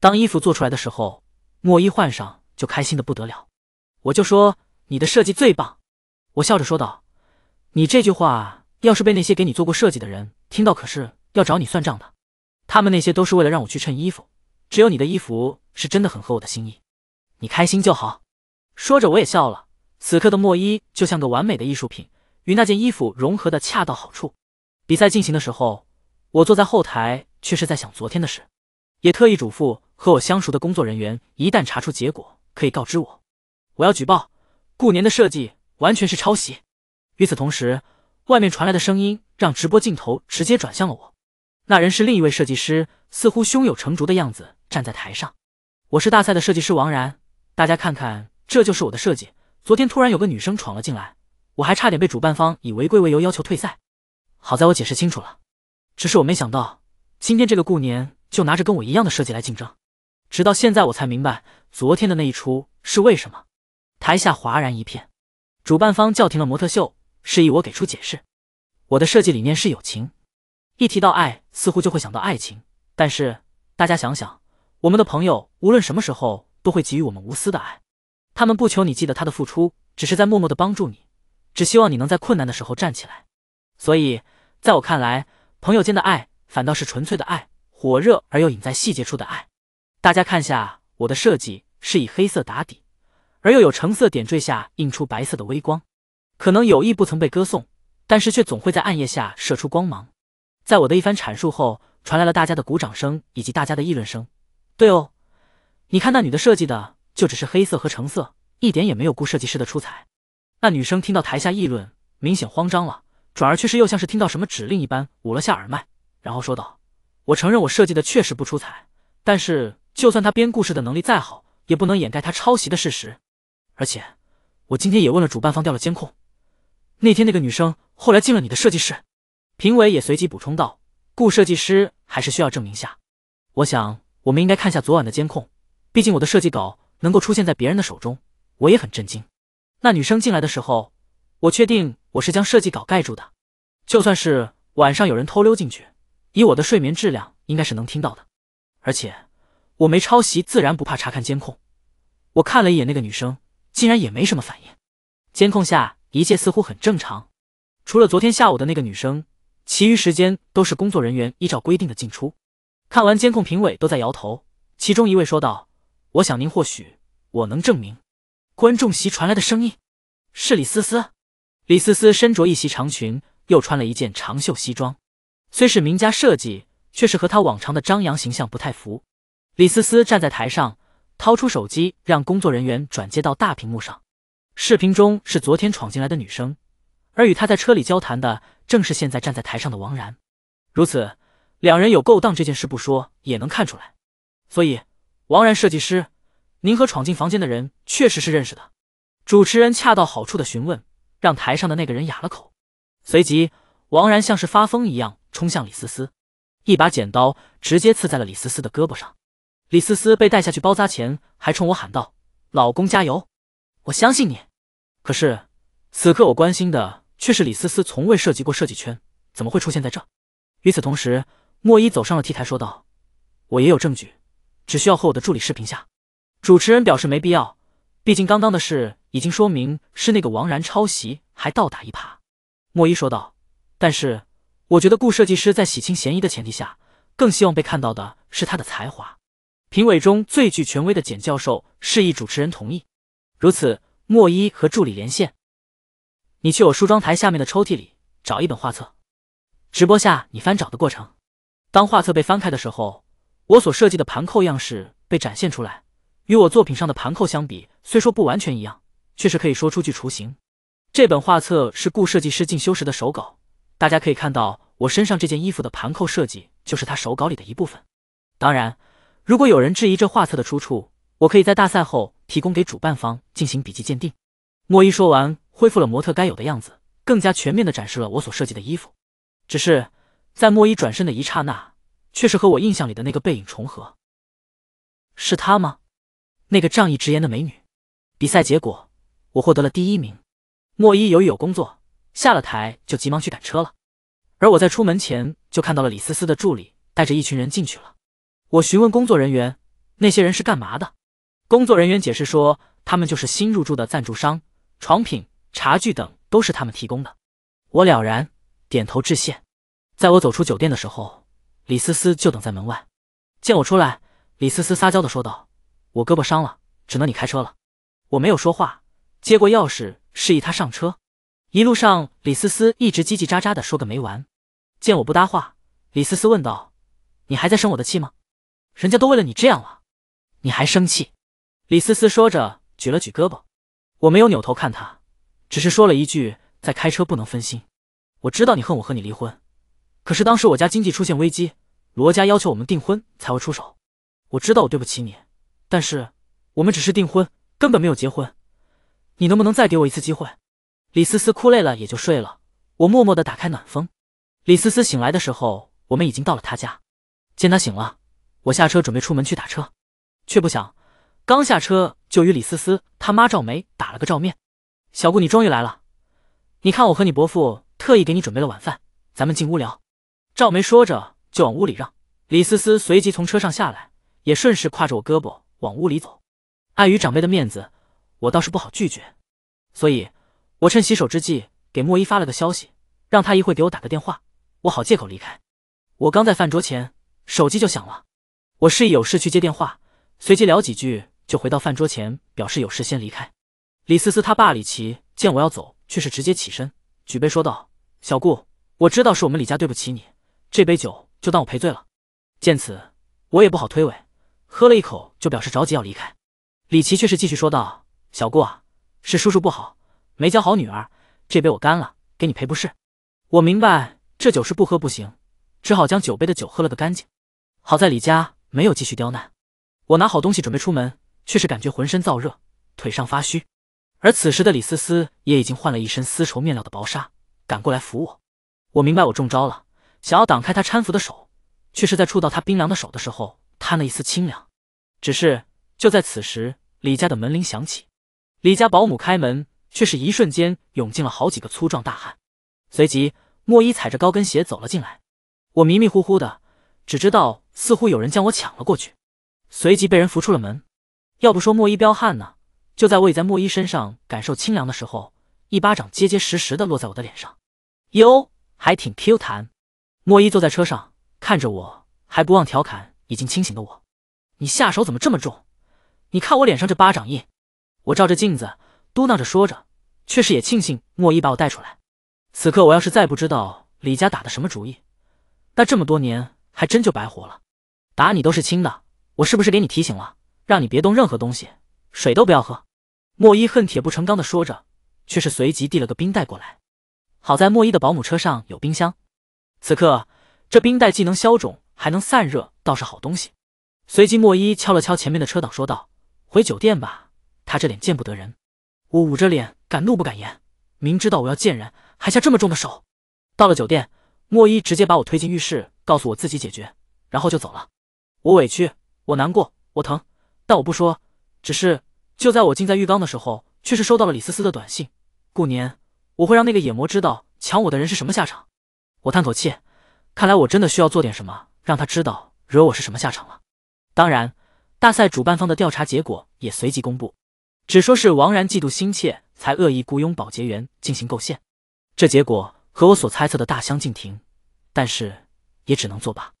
当衣服做出来的时候，莫伊换上就开心的不得了。我就说你的设计最棒。我笑着说道：“你这句话要是被那些给你做过设计的人听到，可是要找你算账的。他们那些都是为了让我去衬衣服，只有你的衣服是真的很合我的心意。你开心就好。”说着我也笑了。此刻的莫伊就像个完美的艺术品。与那件衣服融合的恰到好处。比赛进行的时候，我坐在后台，却是在想昨天的事，也特意嘱咐和我相熟的工作人员，一旦查出结果，可以告知我，我要举报顾年的设计完全是抄袭。与此同时，外面传来的声音让直播镜头直接转向了我。那人是另一位设计师，似乎胸有成竹的样子，站在台上。我是大赛的设计师王然，大家看看，这就是我的设计。昨天突然有个女生闯了进来。我还差点被主办方以违规为由要求退赛，好在我解释清楚了。只是我没想到，今天这个顾年就拿着跟我一样的设计来竞争。直到现在我才明白，昨天的那一出是为什么。台下哗然一片，主办方叫停了模特秀，示意我给出解释。我的设计理念是友情，一提到爱，似乎就会想到爱情。但是大家想想，我们的朋友无论什么时候都会给予我们无私的爱，他们不求你记得他的付出，只是在默默的帮助你。只希望你能在困难的时候站起来。所以，在我看来，朋友间的爱反倒是纯粹的爱，火热而又隐在细节处的爱。大家看下我的设计，是以黑色打底，而又有橙色点缀下映出白色的微光。可能有意不曾被歌颂，但是却总会在暗夜下射出光芒。在我的一番阐述后，传来了大家的鼓掌声以及大家的议论声。对哦，你看那女的设计的就只是黑色和橙色，一点也没有顾设计师的出彩。那女生听到台下议论，明显慌张了，转而却是又像是听到什么指令一般，捂了下耳麦，然后说道：“我承认我设计的确实不出彩，但是就算他编故事的能力再好，也不能掩盖他抄袭的事实。而且，我今天也问了主办方，调了监控，那天那个女生后来进了你的设计室。”评委也随即补充道：“顾设计师还是需要证明下，我想我们应该看下昨晚的监控，毕竟我的设计稿能够出现在别人的手中，我也很震惊。”那女生进来的时候，我确定我是将设计稿盖住的。就算是晚上有人偷溜进去，以我的睡眠质量，应该是能听到的。而且我没抄袭，自然不怕查看监控。我看了一眼那个女生，竟然也没什么反应。监控下一切似乎很正常，除了昨天下午的那个女生，其余时间都是工作人员依照规定的进出。看完监控，评委都在摇头。其中一位说道：“我想您或许我能证明。”观众席传来的声音是李思思。李思思身着一袭长裙，又穿了一件长袖西装，虽是名家设计，却是和她往常的张扬形象不太符。李思思站在台上，掏出手机，让工作人员转接到大屏幕上。视频中是昨天闯进来的女生，而与她在车里交谈的正是现在站在台上的王然。如此，两人有勾当这件事不说，也能看出来。所以，王然设计师。您和闯进房间的人确实是认识的。主持人恰到好处的询问，让台上的那个人哑了口。随即，王然像是发疯一样冲向李思思，一把剪刀直接刺在了李思思的胳膊上。李思思被带下去包扎前，还冲我喊道：“老公加油，我相信你。”可是，此刻我关心的却是李思思从未涉及过设计圈，怎么会出现在这？与此同时，莫一走上了 T 台，说道：“我也有证据，只需要和我的助理视频下。”主持人表示没必要，毕竟刚刚的事已经说明是那个王然抄袭，还倒打一耙。莫伊说道：“但是我觉得顾设计师在洗清嫌疑的前提下，更希望被看到的是他的才华。”评委中最具权威的简教授示意主持人同意。如此，莫伊和助理连线：“你去我梳妆台下面的抽屉里找一本画册，直播下你翻找的过程。”当画册被翻开的时候，我所设计的盘扣样式被展现出来。与我作品上的盘扣相比，虽说不完全一样，却是可以说出具雏形。这本画册是顾设计师进修时的手稿，大家可以看到我身上这件衣服的盘扣设计就是他手稿里的一部分。当然，如果有人质疑这画册的出处，我可以在大赛后提供给主办方进行笔迹鉴定。莫伊说完，恢复了模特该有的样子，更加全面地展示了我所设计的衣服。只是在莫伊转身的一刹那，却是和我印象里的那个背影重合。是他吗？那个仗义直言的美女，比赛结果我获得了第一名。莫伊由于有工作，下了台就急忙去赶车了。而我在出门前就看到了李思思的助理带着一群人进去了。我询问工作人员，那些人是干嘛的？工作人员解释说，他们就是新入住的赞助商，床品、茶具等都是他们提供的。我了然，点头致谢。在我走出酒店的时候，李思思就等在门外。见我出来，李思思撒娇的说道。我胳膊伤了，只能你开车了。我没有说话，接过钥匙，示意他上车。一路上，李思思一直叽叽喳喳的说个没完。见我不搭话，李思思问道：“你还在生我的气吗？人家都为了你这样了，你还生气？”李思思说着，举了举胳膊。我没有扭头看他，只是说了一句：“在开车不能分心。”我知道你恨我和你离婚，可是当时我家经济出现危机，罗家要求我们订婚才会出手。我知道我对不起你。但是我们只是订婚，根本没有结婚。你能不能再给我一次机会？李思思哭累了也就睡了。我默默的打开暖风。李思思醒来的时候，我们已经到了她家。见她醒了，我下车准备出门去打车，却不想刚下车就与李思思他妈赵梅打了个照面。小姑你终于来了，你看我和你伯父特意给你准备了晚饭，咱们进屋聊。赵梅说着就往屋里让，李思思随即从车上下来，也顺势挎着我胳膊。往屋里走，碍于长辈的面子，我倒是不好拒绝，所以，我趁洗手之际给莫伊发了个消息，让他一会给我打个电话，我好借口离开。我刚在饭桌前，手机就响了，我示意有事去接电话，随即聊几句就回到饭桌前，表示有事先离开。李思思他爸李奇见我要走，却是直接起身，举杯说道：“小顾，我知道是我们李家对不起你，这杯酒就当我赔罪了。”见此，我也不好推诿。喝了一口，就表示着急要离开。李琦却是继续说道：“小顾啊，是叔叔不好，没教好女儿。这杯我干了，给你赔不是。”我明白这酒是不喝不行，只好将酒杯的酒喝了个干净。好在李家没有继续刁难。我拿好东西准备出门，却是感觉浑身燥热，腿上发虚。而此时的李思思也已经换了一身丝绸面料的薄纱，赶过来扶我。我明白我中招了，想要挡开她搀扶的手，却是在触到她冰凉的手的时候。他了一丝清凉，只是就在此时，李家的门铃响起，李家保姆开门，却是一瞬间涌进了好几个粗壮大汉，随即莫伊踩着高跟鞋走了进来。我迷迷糊糊的，只知道似乎有人将我抢了过去，随即被人扶出了门。要不说莫伊彪悍呢？就在我已在莫伊身上感受清凉的时候，一巴掌结结实实的落在我的脸上，哟，还挺 Q 弹。莫伊坐在车上看着我，还不忘调侃。已经清醒的我，你下手怎么这么重？你看我脸上这巴掌印。我照着镜子，嘟囔着说着，却是也庆幸莫一把我带出来。此刻我要是再不知道李家打的什么主意，那这么多年还真就白活了。打你都是轻的，我是不是给你提醒了，让你别动任何东西，水都不要喝？莫一恨铁不成钢的说着，却是随即递了个冰袋过来。好在莫一的保姆车上有冰箱，此刻这冰袋既能消肿。还能散热，倒是好东西。随即，莫伊敲了敲前面的车挡，说道：“回酒店吧，他这脸见不得人。”我捂着脸，敢怒不敢言。明知道我要见人，还下这么重的手。到了酒店，莫伊直接把我推进浴室，告诉我自己解决，然后就走了。我委屈，我难过，我疼，但我不说。只是，就在我浸在浴缸的时候，却是收到了李思思的短信：“顾年，我会让那个野魔知道抢我的人是什么下场。”我叹口气，看来我真的需要做点什么。让他知道惹我是什么下场了。当然，大赛主办方的调查结果也随即公布，只说是王然嫉妒心切，才恶意雇佣保洁员进行构陷。这结果和我所猜测的大相径庭，但是也只能作罢。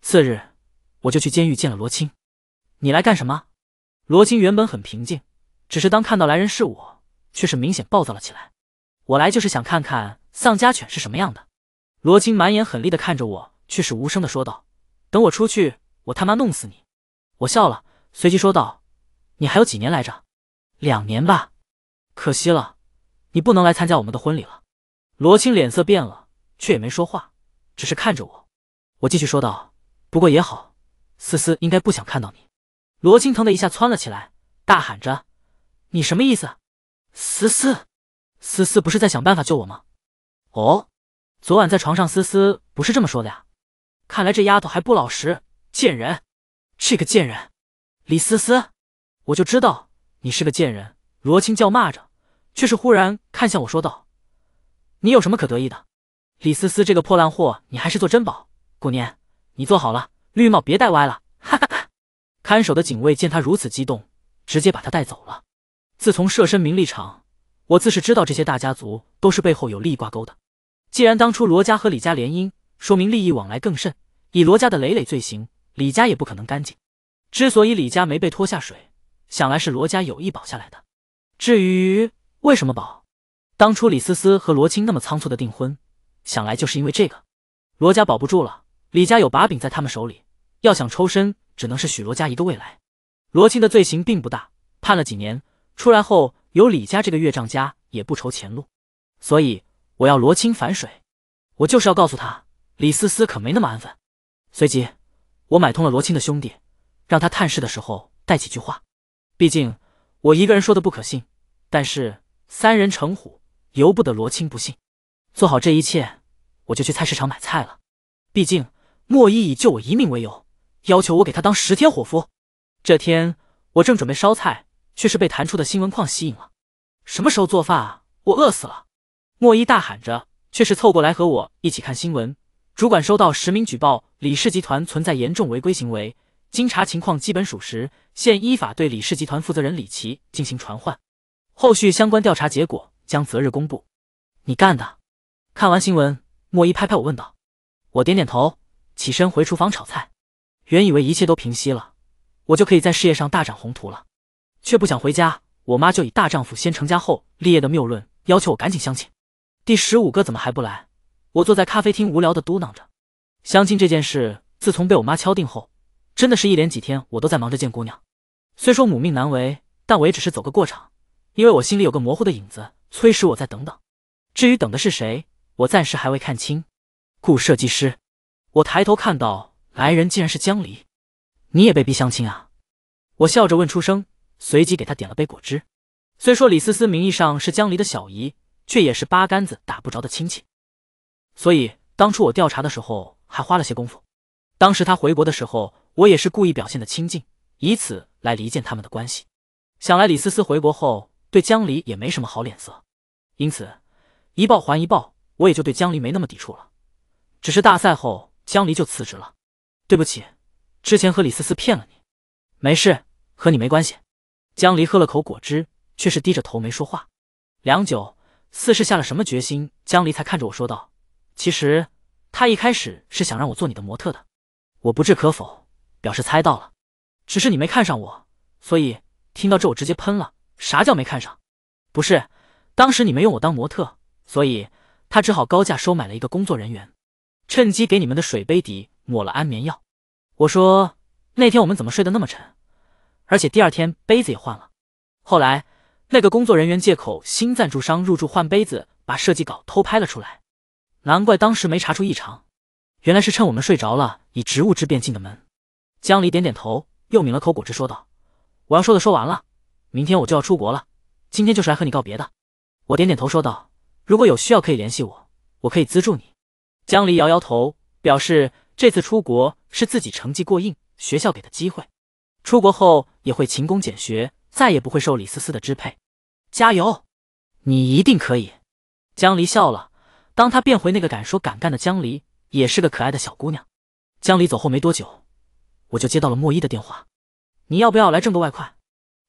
次日，我就去监狱见了罗青。你来干什么？罗青原本很平静，只是当看到来人是我，却是明显暴躁了起来。我来就是想看看丧家犬是什么样的。罗青满眼狠厉的看着我，却是无声的说道。等我出去，我他妈弄死你！我笑了，随即说道：“你还有几年来着？两年吧。可惜了，你不能来参加我们的婚礼了。”罗青脸色变了，却也没说话，只是看着我。我继续说道：“不过也好，思思应该不想看到你。”罗青疼的一下窜了起来，大喊着：“你什么意思？思思，思思不是在想办法救我吗？哦，昨晚在床上，思思不是这么说的呀。”看来这丫头还不老实，贱人！这个贱人，李思思，我就知道你是个贱人！罗青叫骂着，却是忽然看向我说道：“你有什么可得意的？李思思这个破烂货，你还是做珍宝。过年你做好了，绿帽别戴歪了！”哈哈哈！看守的警卫见他如此激动，直接把他带走了。自从涉身名利场，我自是知道这些大家族都是背后有利益挂钩的。既然当初罗家和李家联姻，说明利益往来更甚。以罗家的累累罪行，李家也不可能干净。之所以李家没被拖下水，想来是罗家有意保下来的。至于为什么保，当初李思思和罗青那么仓促的订婚，想来就是因为这个。罗家保不住了，李家有把柄在他们手里，要想抽身，只能是许罗家一个未来。罗青的罪行并不大，判了几年，出来后有李家这个岳丈家，也不愁前路。所以我要罗青反水，我就是要告诉他，李思思可没那么安分。随即，我买通了罗青的兄弟，让他探视的时候带几句话。毕竟我一个人说的不可信，但是三人成虎，由不得罗青不信。做好这一切，我就去菜市场买菜了。毕竟莫伊以救我一命为由，要求我给他当十天伙夫。这天我正准备烧菜，却是被弹出的新闻框吸引了。什么时候做饭啊？我饿死了！莫伊大喊着，却是凑过来和我一起看新闻。主管收到实名举报，李氏集团存在严重违规行为。经查，情况基本属实，现依法对李氏集团负责人李琦进行传唤。后续相关调查结果将择日公布。你干的？看完新闻，莫一拍拍我问道。我点点头，起身回厨房炒菜。原以为一切都平息了，我就可以在事业上大展宏图了，却不想回家，我妈就以“大丈夫先成家后立业”的谬论，要求我赶紧相亲。第十五个怎么还不来？我坐在咖啡厅，无聊的嘟囔着：“相亲这件事，自从被我妈敲定后，真的是一连几天我都在忙着见姑娘。虽说母命难违，但我也只是走个过场，因为我心里有个模糊的影子催使我再等等。至于等的是谁，我暂时还未看清。”顾设计师，我抬头看到来人竟然是江离，“你也被逼相亲啊？”我笑着问出声，随即给他点了杯果汁。虽说李思思名义上是江离的小姨，却也是八竿子打不着的亲戚。所以当初我调查的时候还花了些功夫，当时他回国的时候，我也是故意表现的亲近，以此来离间他们的关系。想来李思思回国后对江离也没什么好脸色，因此一报还一报，我也就对江离没那么抵触了。只是大赛后江离就辞职了，对不起，之前和李思思骗了你，没事，和你没关系。江离喝了口果汁，却是低着头没说话，良久，似是下了什么决心，江离才看着我说道。其实他一开始是想让我做你的模特的，我不置可否，表示猜到了，只是你没看上我，所以听到这我直接喷了。啥叫没看上？不是，当时你没用我当模特，所以他只好高价收买了一个工作人员，趁机给你们的水杯底抹了安眠药。我说那天我们怎么睡得那么沉？而且第二天杯子也换了。后来那个工作人员借口新赞助商入住换杯子，把设计稿偷拍了出来。难怪当时没查出异常，原来是趁我们睡着了，以植物之变进的门。江离点点头，又抿了口果汁，说道：“我要说的说完了，明天我就要出国了，今天就是来和你告别的。”我点点头说道：“如果有需要可以联系我，我可以资助你。”江离摇摇头，表示这次出国是自己成绩过硬，学校给的机会。出国后也会勤工俭学，再也不会受李思思的支配。加油，你一定可以。江离笑了。当他变回那个敢说敢干的江离，也是个可爱的小姑娘。江离走后没多久，我就接到了莫伊的电话：“你要不要来挣个外快？”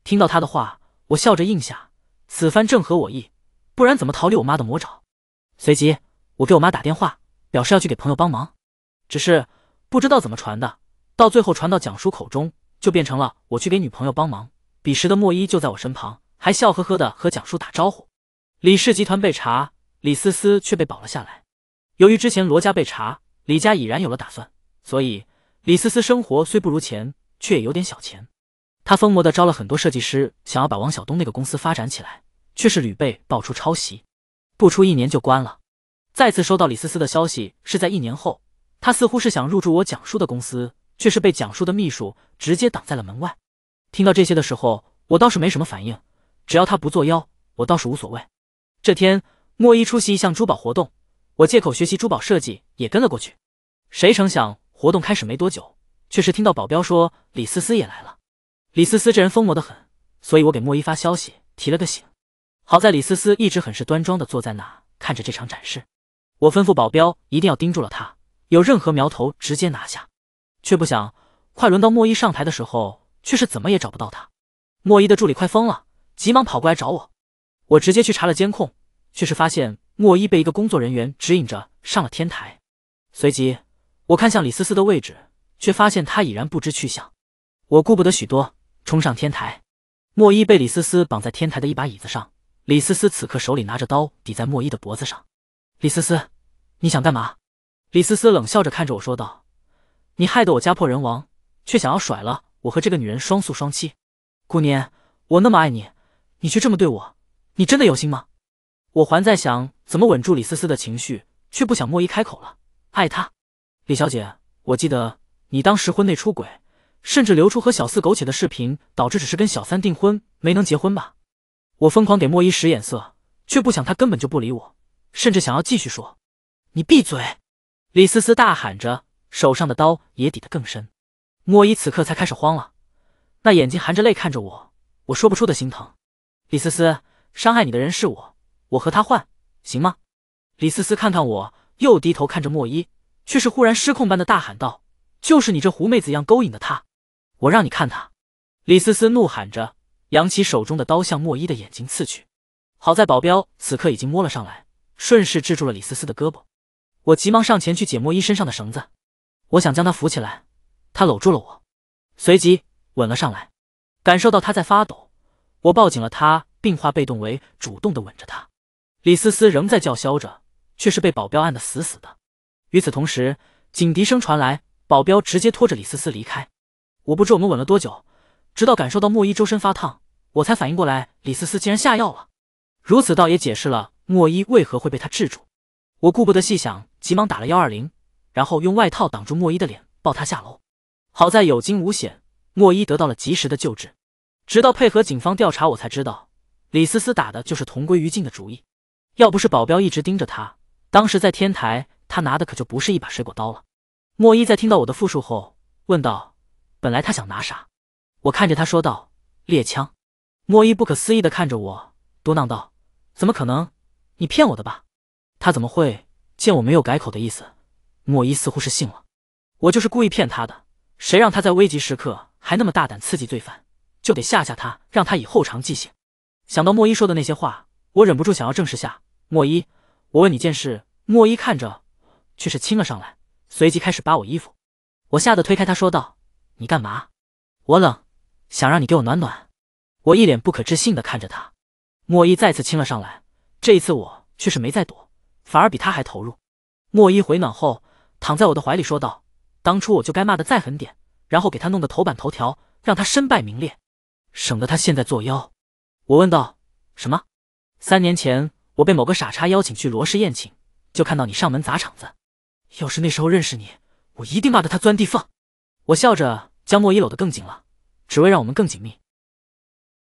听到他的话，我笑着应下：“此番正合我意，不然怎么逃离我妈的魔爪？”随即，我给我妈打电话，表示要去给朋友帮忙。只是不知道怎么传的，到最后传到蒋叔口中，就变成了我去给女朋友帮忙。彼时的莫伊就在我身旁，还笑呵呵的和蒋叔打招呼。李氏集团被查。李思思却被保了下来。由于之前罗家被查，李家已然有了打算，所以李思思生活虽不如前，却也有点小钱。他疯魔的招了很多设计师，想要把王晓东那个公司发展起来，却是屡被爆出抄袭，不出一年就关了。再次收到李思思的消息是在一年后，他似乎是想入住我蒋叔的公司，却是被蒋叔的秘书直接挡在了门外。听到这些的时候，我倒是没什么反应，只要他不作妖，我倒是无所谓。这天。莫伊出席一项珠宝活动，我借口学习珠宝设计也跟了过去。谁成想活动开始没多久，却是听到保镖说李思思也来了。李思思这人疯魔的很，所以我给莫伊发消息提了个醒。好在李思思一直很是端庄的坐在那看着这场展示。我吩咐保镖一定要盯住了她，有任何苗头直接拿下。却不想快轮到莫伊上台的时候，却是怎么也找不到她。莫伊的助理快疯了，急忙跑过来找我。我直接去查了监控。却是发现莫伊被一个工作人员指引着上了天台，随即我看向李思思的位置，却发现她已然不知去向。我顾不得许多，冲上天台。莫伊被李思思绑在天台的一把椅子上，李思思此刻手里拿着刀抵在莫伊的脖子上。李思思，你想干嘛？李思思冷笑着看着我说道：“你害得我家破人亡，却想要甩了我和这个女人双宿双栖。顾年，我那么爱你，你却这么对我，你真的有心吗？”我还在想怎么稳住李思思的情绪，却不想莫伊开口了：“爱她，李小姐，我记得你当时婚内出轨，甚至流出和小四苟且的视频，导致只是跟小三订婚没能结婚吧？”我疯狂给莫伊使眼色，却不想他根本就不理我，甚至想要继续说：“你闭嘴！”李思思大喊着，手上的刀也抵得更深。莫伊此刻才开始慌了，那眼睛含着泪看着我，我说不出的心疼。李思思，伤害你的人是我。我和他换行吗？李思思看看我，又低头看着莫伊，却是忽然失控般的大喊道：“就是你这狐媚子样勾引的他，我让你看他！”李思思怒喊着，扬起手中的刀向莫伊的眼睛刺去。好在保镖此刻已经摸了上来，顺势制住了李思思的胳膊。我急忙上前去解莫伊身上的绳子，我想将他扶起来，他搂住了我，随即吻了上来。感受到他在发抖，我抱紧了他，并化被动为主动的吻着他。李思思仍在叫嚣着，却是被保镖按得死死的。与此同时，警笛声传来，保镖直接拖着李思思离开。我不知我们吻了多久，直到感受到莫一周身发烫，我才反应过来，李思思竟然下药了。如此倒也解释了莫一为何会被他制住。我顾不得细想，急忙打了幺二零，然后用外套挡住莫一的脸，抱他下楼。好在有惊无险，莫一得到了及时的救治。直到配合警方调查，我才知道李思思打的就是同归于尽的主意。要不是保镖一直盯着他，当时在天台，他拿的可就不是一把水果刀了。莫一在听到我的复述后，问道：“本来他想拿啥？”我看着他说道：“猎枪。”莫一不可思议的看着我，嘟囔道：“怎么可能？你骗我的吧？他怎么会？”见我没有改口的意思，莫一似乎是信了。我就是故意骗他的，谁让他在危急时刻还那么大胆刺激罪犯，就得吓吓他，让他以后长记性。想到莫一说的那些话，我忍不住想要证实下。莫一，我问你件事。莫一看着，却是亲了上来，随即开始扒我衣服。我吓得推开他，说道：“你干嘛？”我冷，想让你给我暖暖。我一脸不可置信的看着他。莫一再次亲了上来，这一次我却是没再躲，反而比他还投入。莫一回暖后，躺在我的怀里说道：“当初我就该骂的再狠点，然后给他弄个头版头条，让他身败名裂，省得他现在作妖。”我问道：“什么？三年前？”我被某个傻叉邀请去罗氏宴请，就看到你上门砸场子。要是那时候认识你，我一定骂得他钻地缝。我笑着将莫衣搂得更紧了，只为让我们更紧密。